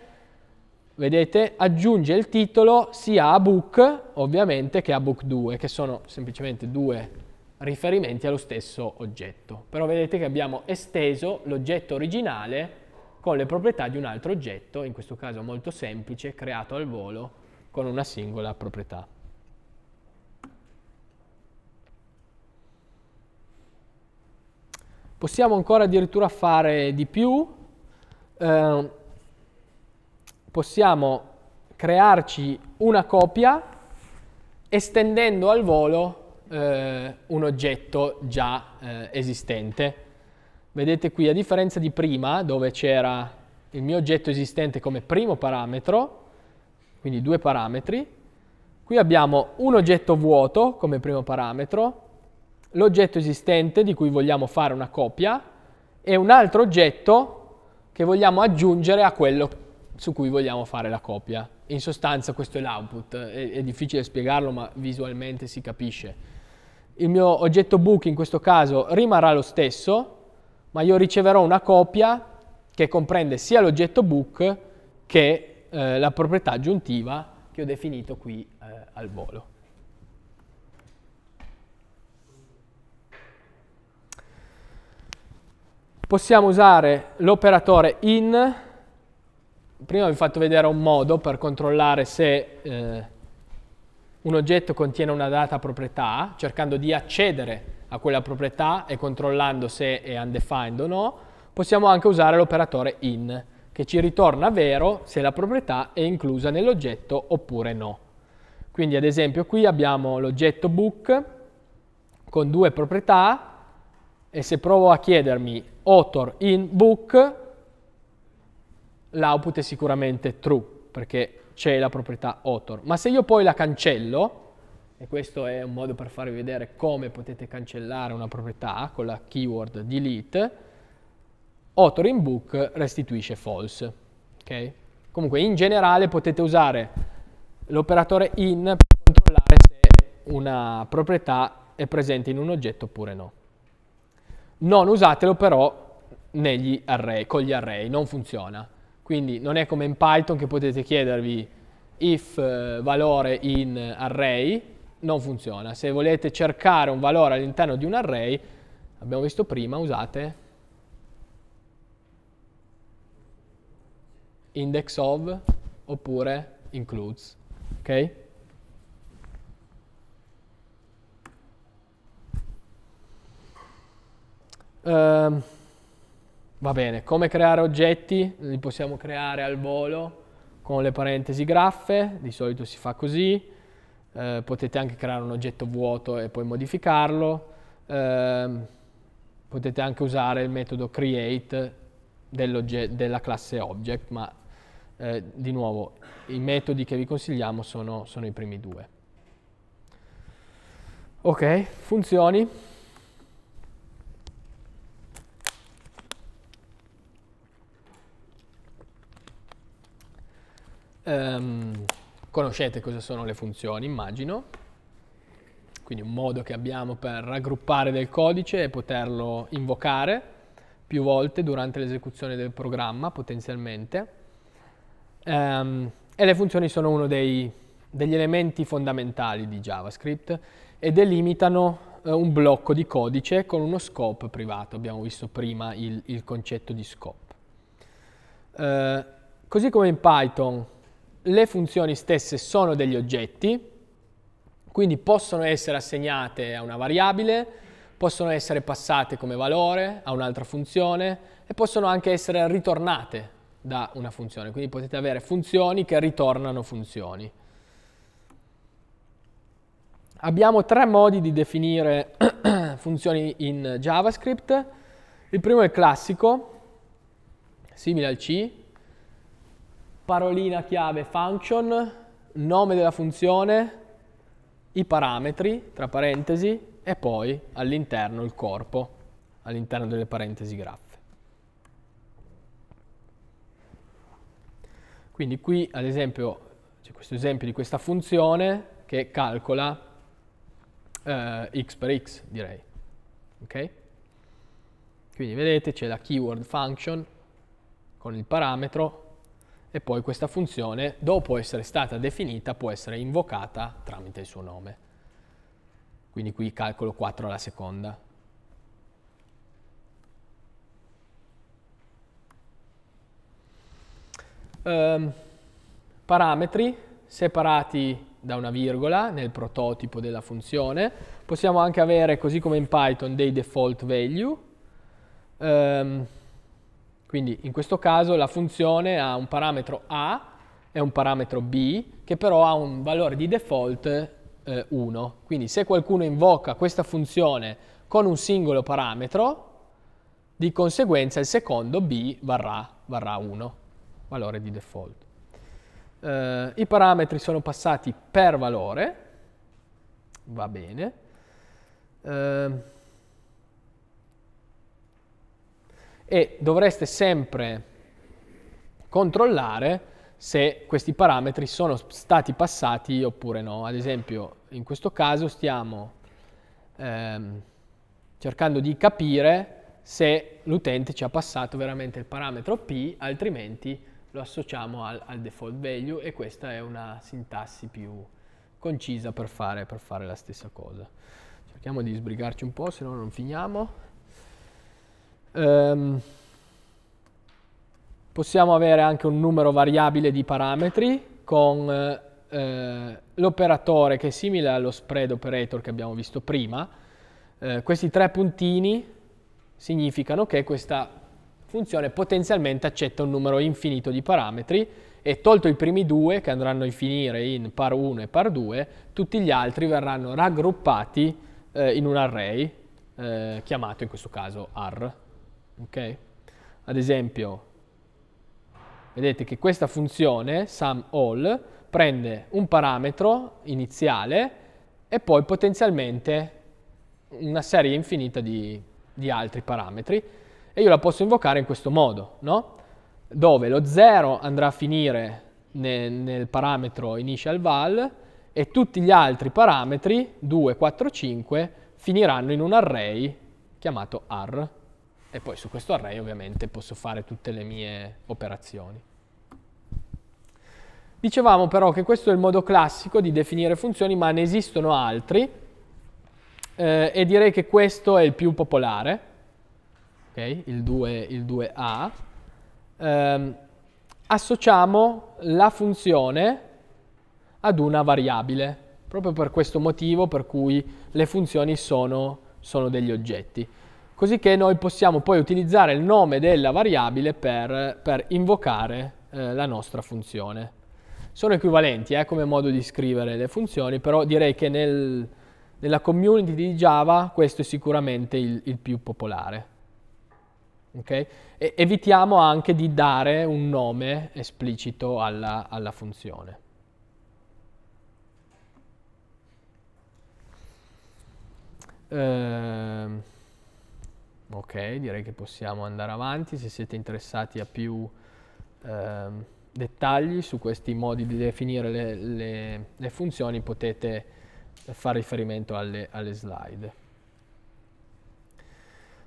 Vedete, aggiunge il titolo sia a book, ovviamente, che a book2, che sono semplicemente due riferimenti allo stesso oggetto. Però vedete che abbiamo esteso l'oggetto originale con le proprietà di un altro oggetto, in questo caso molto semplice, creato al volo con una singola proprietà. Possiamo ancora addirittura fare di più, eh, possiamo crearci una copia estendendo al volo eh, un oggetto già eh, esistente. Vedete qui, a differenza di prima, dove c'era il mio oggetto esistente come primo parametro, quindi due parametri, qui abbiamo un oggetto vuoto come primo parametro, l'oggetto esistente di cui vogliamo fare una copia e un altro oggetto che vogliamo aggiungere a quello su cui vogliamo fare la copia. In sostanza questo è l'output, è, è difficile spiegarlo ma visualmente si capisce il mio oggetto book in questo caso rimarrà lo stesso, ma io riceverò una copia che comprende sia l'oggetto book che eh, la proprietà aggiuntiva che ho definito qui eh, al volo. Possiamo usare l'operatore in, prima vi ho fatto vedere un modo per controllare se eh, un oggetto contiene una data proprietà, cercando di accedere a quella proprietà e controllando se è undefined o no, possiamo anche usare l'operatore in, che ci ritorna vero se la proprietà è inclusa nell'oggetto oppure no. Quindi ad esempio qui abbiamo l'oggetto book con due proprietà e se provo a chiedermi author in book, l'output è sicuramente true, perché c'è la proprietà author. Ma se io poi la cancello, e questo è un modo per farvi vedere come potete cancellare una proprietà con la keyword delete, author in book restituisce false. Okay? Comunque in generale potete usare l'operatore in per controllare se una proprietà è presente in un oggetto oppure no. Non usatelo però negli array, con gli array, non funziona. Quindi non è come in Python che potete chiedervi if eh, valore in array, non funziona. Se volete cercare un valore all'interno di un array, abbiamo visto prima, usate index of oppure includes, ok? Um, Va bene, come creare oggetti? Li possiamo creare al volo con le parentesi graffe, di solito si fa così, eh, potete anche creare un oggetto vuoto e poi modificarlo, eh, potete anche usare il metodo create della classe object, ma eh, di nuovo i metodi che vi consigliamo sono, sono i primi due. Ok, funzioni. Um, conoscete cosa sono le funzioni, immagino. Quindi un modo che abbiamo per raggruppare del codice e poterlo invocare più volte durante l'esecuzione del programma, potenzialmente. Um, e le funzioni sono uno dei, degli elementi fondamentali di JavaScript e delimitano eh, un blocco di codice con uno scope privato. Abbiamo visto prima il, il concetto di scope. Eh, così come in Python le funzioni stesse sono degli oggetti, quindi possono essere assegnate a una variabile, possono essere passate come valore a un'altra funzione e possono anche essere ritornate da una funzione, quindi potete avere funzioni che ritornano funzioni. Abbiamo tre modi di definire [clears throat] funzioni in JavaScript. Il primo è classico, simile al C, parolina chiave function, nome della funzione, i parametri, tra parentesi, e poi all'interno il corpo, all'interno delle parentesi graffe. Quindi qui, ad esempio, c'è questo esempio di questa funzione che calcola eh, x per x, direi. Ok? Quindi vedete c'è la keyword function con il parametro e poi questa funzione, dopo essere stata definita, può essere invocata tramite il suo nome. Quindi qui calcolo 4 alla seconda. Um, parametri separati da una virgola nel prototipo della funzione. Possiamo anche avere, così come in Python, dei default value. Um, quindi in questo caso la funzione ha un parametro A e un parametro B che però ha un valore di default 1. Eh, Quindi se qualcuno invoca questa funzione con un singolo parametro, di conseguenza il secondo B varrà, varrà 1, valore di default. Eh, I parametri sono passati per valore, va bene. Eh, e dovreste sempre controllare se questi parametri sono stati passati oppure no. Ad esempio, in questo caso stiamo ehm, cercando di capire se l'utente ci ha passato veramente il parametro p, altrimenti lo associamo al, al default value e questa è una sintassi più concisa per fare, per fare la stessa cosa. Cerchiamo di sbrigarci un po', se no non finiamo. Um, possiamo avere anche un numero variabile di parametri con eh, l'operatore che è simile allo spread operator che abbiamo visto prima. Eh, questi tre puntini significano che questa funzione potenzialmente accetta un numero infinito di parametri e tolto i primi due che andranno a finire in par 1 e par 2, tutti gli altri verranno raggruppati eh, in un array eh, chiamato in questo caso ar, Okay? Ad esempio, vedete che questa funzione, sumAll, prende un parametro iniziale e poi potenzialmente una serie infinita di, di altri parametri e io la posso invocare in questo modo, no? dove lo 0 andrà a finire nel, nel, parametro initialVal e tutti gli altri parametri 2, 4, 5 finiranno in un array chiamato ar e poi su questo array ovviamente posso fare tutte le mie operazioni. Dicevamo però che questo è il modo classico di definire funzioni, ma ne esistono altri eh, e direi che questo è il più popolare, okay? il, 2, a eh, associamo la funzione ad una variabile, proprio per questo motivo per cui le funzioni sono, sono degli oggetti così che noi possiamo poi utilizzare il nome della variabile per, per invocare eh, la nostra funzione. Sono equivalenti eh, come modo di scrivere le funzioni, però direi che nel, nella community di Java questo è sicuramente il, il più popolare. Okay? evitiamo anche di dare un nome esplicito alla, alla funzione. Ehm... Ok, direi che possiamo andare avanti. Se siete interessati a più eh, dettagli su questi modi di definire le, le, le funzioni potete fare riferimento alle, alle slide.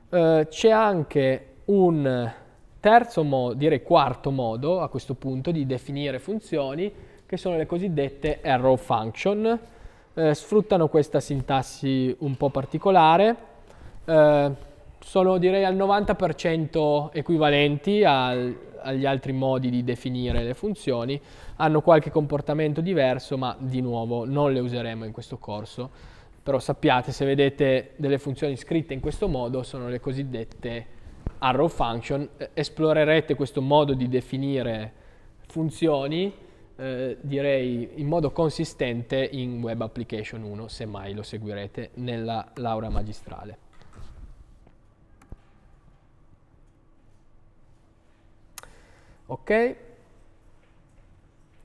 Eh, C'è anche un terzo modo, direi quarto modo a questo punto di definire funzioni che sono le cosiddette arrow function. Eh, sfruttano questa sintassi un po' particolare. Eh, sono direi al 90% equivalenti al, agli altri modi di definire le funzioni, hanno qualche comportamento diverso ma di nuovo non le useremo in questo corso, però sappiate se vedete delle funzioni scritte in questo modo sono le cosiddette arrow function, esplorerete questo modo di definire funzioni eh, direi in modo consistente in Web Application 1 se mai lo seguirete nella laurea magistrale. Ok?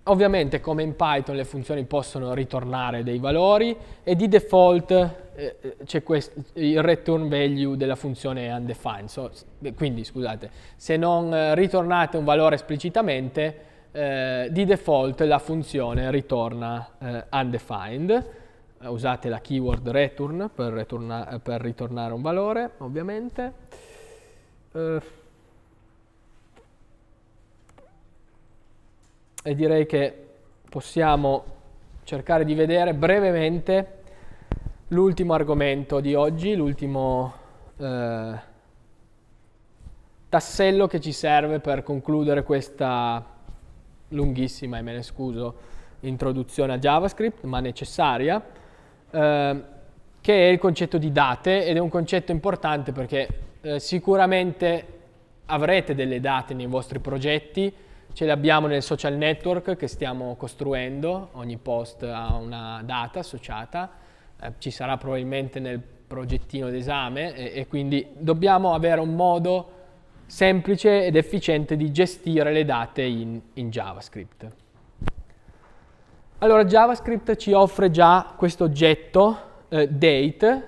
Ovviamente come in Python le funzioni possono ritornare dei valori e di default eh, eh c'è il return value della funzione undefined. So, eh, quindi scusate, se non eh, ritornate un valore esplicitamente, eh, di default la funzione ritorna eh, undefined. Usate la keyword return per, per ritornare un valore, ovviamente. e direi che possiamo cercare di vedere brevemente l'ultimo argomento di oggi, l'ultimo eh, tassello che ci serve per concludere questa lunghissima, e me ne scuso, introduzione a JavaScript, ma necessaria, eh, che è il concetto di date ed è un concetto importante perché eh, sicuramente avrete delle date nei vostri progetti, Ce le abbiamo nel social network che stiamo costruendo, ogni post ha una data associata, eh, ci sarà probabilmente nel progettino d'esame e, e quindi dobbiamo avere un modo semplice ed efficiente di gestire le date in, in, JavaScript. Allora JavaScript ci offre già questo oggetto eh, date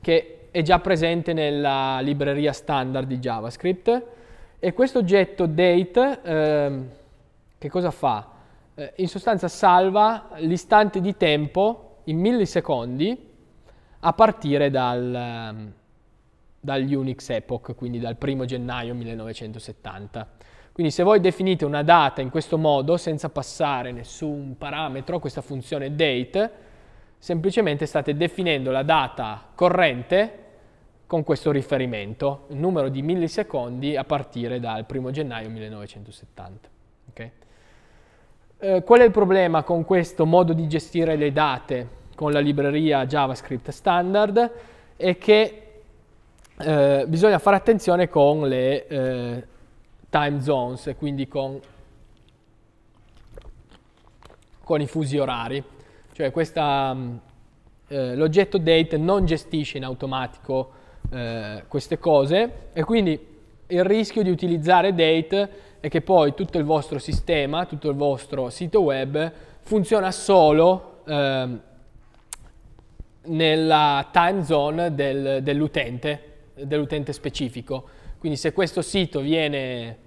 che è già presente nella libreria standard di JavaScript e questo oggetto date eh, che cosa fa? Eh, in sostanza salva l'istante di tempo in millisecondi a partire dal, ehm, dal Unix Epoch, quindi dal 1 gennaio 1970. Quindi se voi definite una data in questo modo, senza passare nessun parametro a questa funzione date, semplicemente state definendo la data corrente con questo riferimento, il numero di millisecondi a partire dal 1 gennaio 1970. Okay? Eh, qual è il problema con questo modo di gestire le date con la libreria JavaScript standard? È che eh, bisogna fare attenzione con le eh, time zones, quindi con, con, i fusi orari. Cioè mm, eh, l'oggetto date non gestisce in automatico eh, queste cose e quindi il rischio di utilizzare date è che poi tutto il vostro sistema, tutto il vostro sito web funziona solo eh, nella time zone del, dell'utente, dell'utente specifico. Quindi se questo sito viene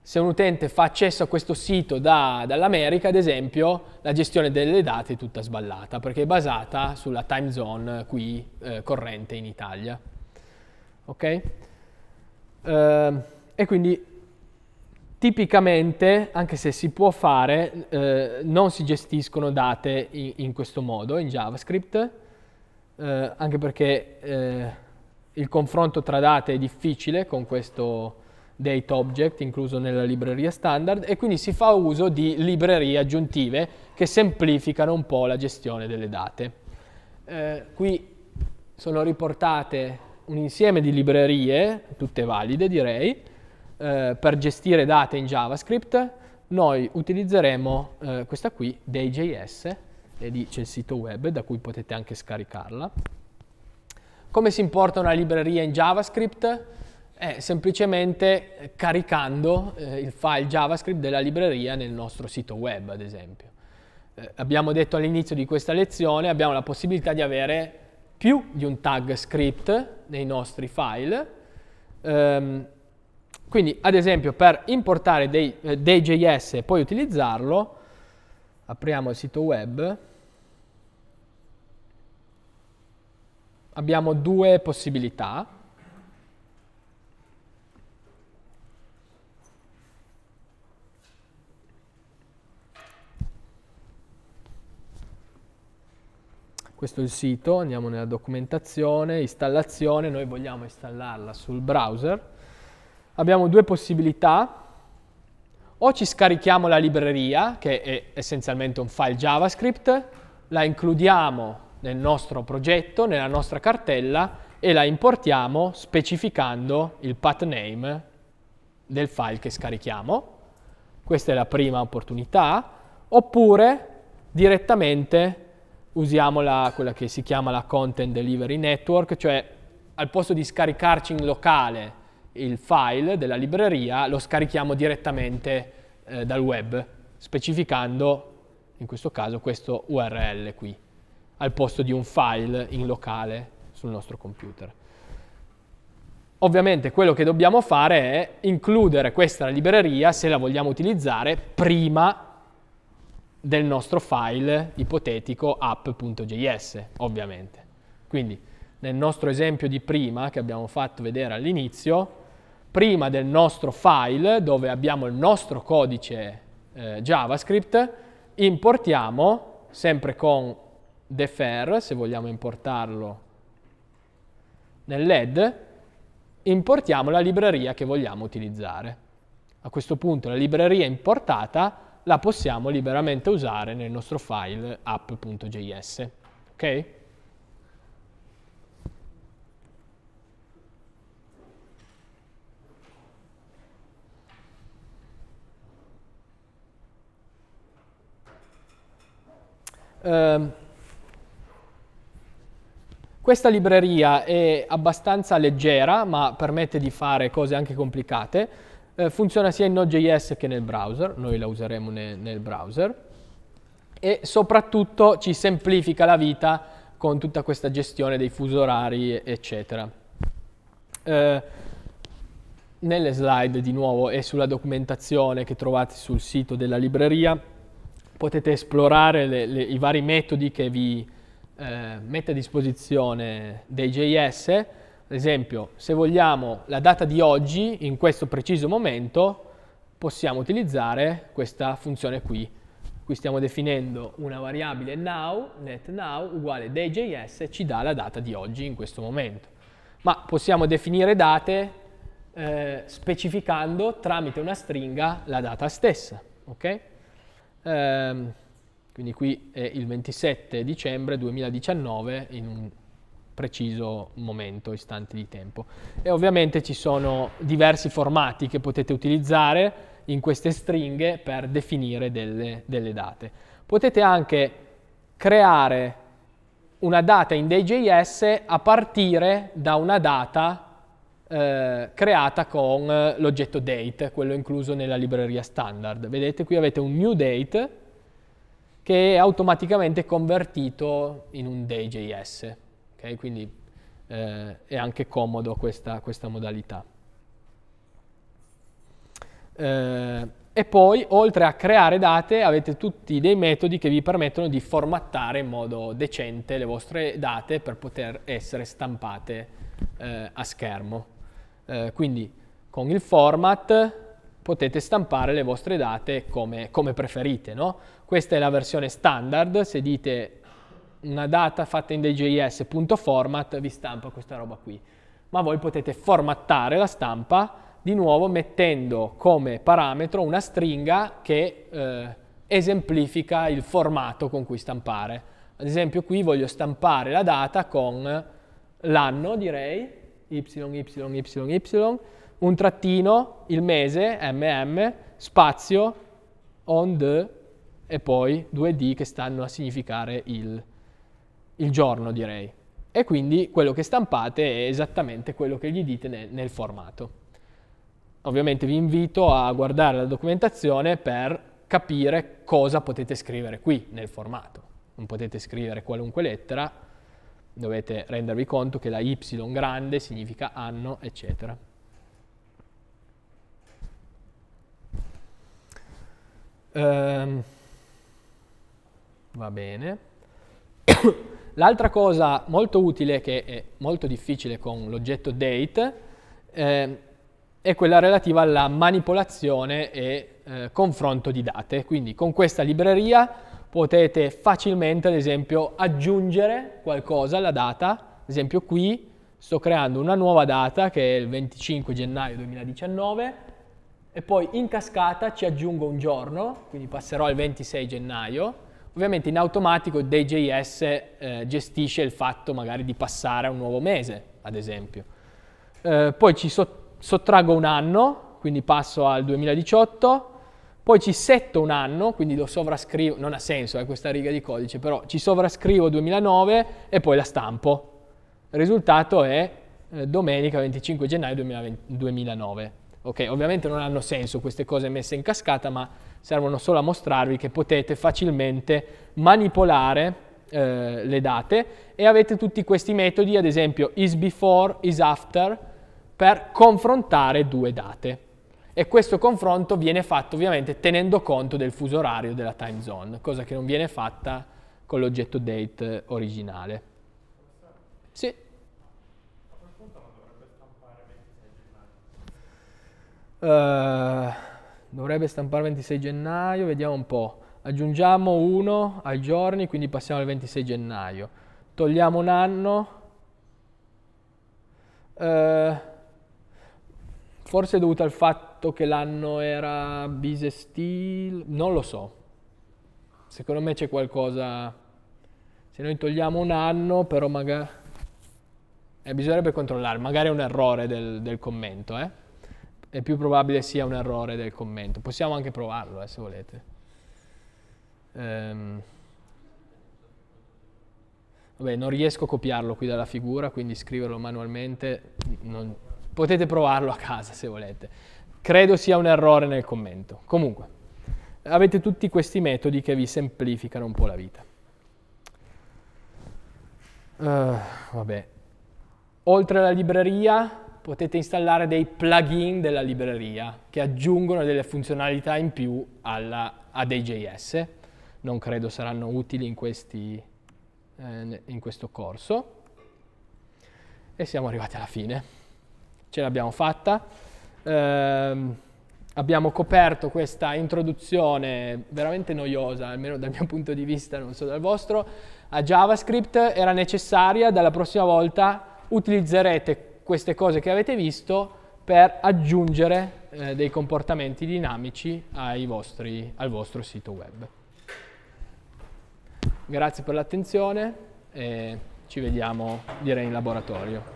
se un utente fa accesso a questo sito da, dall'America, ad esempio, la gestione delle date è tutta sballata perché è basata sulla time zone qui eh, corrente in Italia ok? Uh, e quindi tipicamente, anche se si può fare, eh, non si gestiscono date in, in questo modo in JavaScript, eh, anche perché eh, il confronto tra date è difficile con questo date object incluso nella libreria standard e quindi si fa uso di librerie aggiuntive che semplificano un po' la gestione delle date. Eh, qui sono riportate un insieme di librerie, tutte valide direi, eh, per gestire date in JavaScript, noi utilizzeremo eh, questa qui, Day.js, e lì c'è il sito web da cui potete anche scaricarla. Come si importa una libreria in JavaScript? Eh, semplicemente caricando eh, il file JavaScript della libreria nel nostro sito web, ad esempio. Eh, abbiamo detto all'inizio di questa lezione, abbiamo la possibilità di avere più di un tag script nei nostri file. Um, quindi ad esempio per importare dei, eh, dei JS e poi utilizzarlo, apriamo il sito web, abbiamo due possibilità. questo è il sito, andiamo nella documentazione, installazione, noi vogliamo installarla sul browser. Abbiamo due possibilità, o ci scarichiamo la libreria, che è essenzialmente un file JavaScript, la includiamo nel nostro progetto, nella nostra cartella e la importiamo specificando il path name del file che scarichiamo. Questa è la prima opportunità, oppure direttamente usiamo la, quella che si chiama la Content Delivery Network, cioè al posto di scaricarci in locale il file della libreria, lo scarichiamo direttamente eh, dal web, specificando in questo caso questo URL qui, al posto di un file in locale sul nostro computer. Ovviamente quello che dobbiamo fare è includere questa libreria, se la vogliamo utilizzare, prima del nostro file ipotetico app.js, ovviamente. Quindi nel nostro esempio di prima che abbiamo fatto vedere all'inizio, prima del nostro file dove abbiamo il nostro codice eh, JavaScript, importiamo sempre con defer, se vogliamo importarlo nell'ed, importiamo la libreria che vogliamo utilizzare. A questo punto la libreria importata la possiamo liberamente usare nel nostro file app.js. Ok? Uh, questa libreria è abbastanza leggera, ma permette di fare cose anche complicate eh, funziona sia in Node.js che nel browser, noi la useremo ne, nel browser e soprattutto ci semplifica la vita con tutta questa gestione dei fusi orari eccetera. Eh, nelle slide di nuovo e sulla documentazione che trovate sul sito della libreria potete esplorare le, le, i vari metodi che vi eh, mette a disposizione dei JS ad esempio, se vogliamo la data di oggi, in questo preciso momento, possiamo utilizzare questa funzione qui. Qui stiamo definendo una variabile now, net uguale day.js, ci dà la data di oggi in questo momento. Ma possiamo definire date eh, specificando tramite una stringa la data stessa. Okay? Ehm, quindi qui è il 27 dicembre 2019 in un preciso momento, istante di tempo. E ovviamente ci sono diversi formati che potete utilizzare in queste stringhe per definire delle, delle date. Potete anche creare una data in DJS a partire da una data eh, creata con l'oggetto date, quello incluso nella libreria standard. Vedete qui avete un new date che è automaticamente convertito in un DJS okay? quindi eh, è anche comodo questa, questa modalità. Eh, e poi, oltre a creare date, avete tutti dei metodi che vi permettono di formattare in modo decente le vostre date per poter essere stampate eh, a schermo. Eh, quindi con il format potete stampare le vostre date come, come preferite. No? Questa è la versione standard, se dite una data fatta in DJS.format vi stampa questa roba qui. Ma voi potete formattare la stampa di nuovo mettendo come parametro una stringa che eh, esemplifica il formato con cui stampare. Ad esempio qui voglio stampare la data con l'anno, direi, yyy, un trattino, il mese, mm, spazio, on the, e poi 2D che stanno a significare il il giorno direi. E quindi quello che stampate è esattamente quello che gli dite nel, nel formato. Ovviamente vi invito a guardare la documentazione per capire cosa potete scrivere qui nel formato. Non potete scrivere qualunque lettera, dovete rendervi conto che la Y grande significa anno, eccetera. Um, va bene. [coughs] L'altra cosa molto utile, che è molto difficile con l'oggetto date, eh, è quella relativa alla manipolazione e eh, confronto di date. Quindi con questa libreria potete facilmente, ad esempio, aggiungere qualcosa alla data. Ad esempio qui sto creando una nuova data che è il 25 gennaio 2019 e poi in cascata ci aggiungo un giorno, quindi passerò al 26 gennaio Ovviamente in automatico Day.js eh, gestisce il fatto magari di passare a un nuovo mese, ad esempio. Eh, poi ci so sottraggo un anno, quindi passo al 2018, poi ci setto un anno, quindi lo sovrascrivo, non ha senso eh, questa riga di codice, però ci sovrascrivo 2009 e poi la stampo. Il risultato è eh, domenica 25 gennaio 2009. Ok, ovviamente non hanno senso queste cose messe in cascata, ma servono solo a mostrarvi che potete facilmente manipolare eh, le date e avete tutti questi metodi, ad esempio isBefore, isAfter, per confrontare due date. E questo confronto viene fatto ovviamente tenendo conto del fuso orario della time zone, cosa che non viene fatta con l'oggetto date originale. Sì. Uh, dovrebbe stampare il 26 gennaio, vediamo un po'. Aggiungiamo uno ai giorni, quindi passiamo al 26 gennaio. Togliamo un anno. Eh, forse è dovuto al fatto che l'anno era bisestile, non lo so. Secondo me c'è qualcosa... Se noi togliamo un anno, però magari... Eh, bisognerebbe controllare, magari è un errore del, del commento, eh? è più probabile sia un errore del commento. Possiamo anche provarlo, eh, se volete. Ehm. Vabbè, non riesco a copiarlo qui dalla figura, quindi scriverlo manualmente. Non... Potete provarlo a casa, se volete. Credo sia un errore nel commento. Comunque, avete tutti questi metodi che vi semplificano un po' la vita. Uh, vabbè. Oltre alla libreria, potete installare dei plugin della libreria che aggiungono delle funzionalità in più alla, a dei JS. Non credo saranno utili in, questi, eh, in questo corso. E siamo arrivati alla fine. Ce l'abbiamo fatta. Eh, abbiamo coperto questa introduzione veramente noiosa, almeno dal mio punto di vista, non so dal vostro, a JavaScript era necessaria, dalla prossima volta utilizzerete queste cose che avete visto per aggiungere eh, dei comportamenti dinamici vostri, al vostro sito web. Grazie per l'attenzione e ci vediamo direi in laboratorio.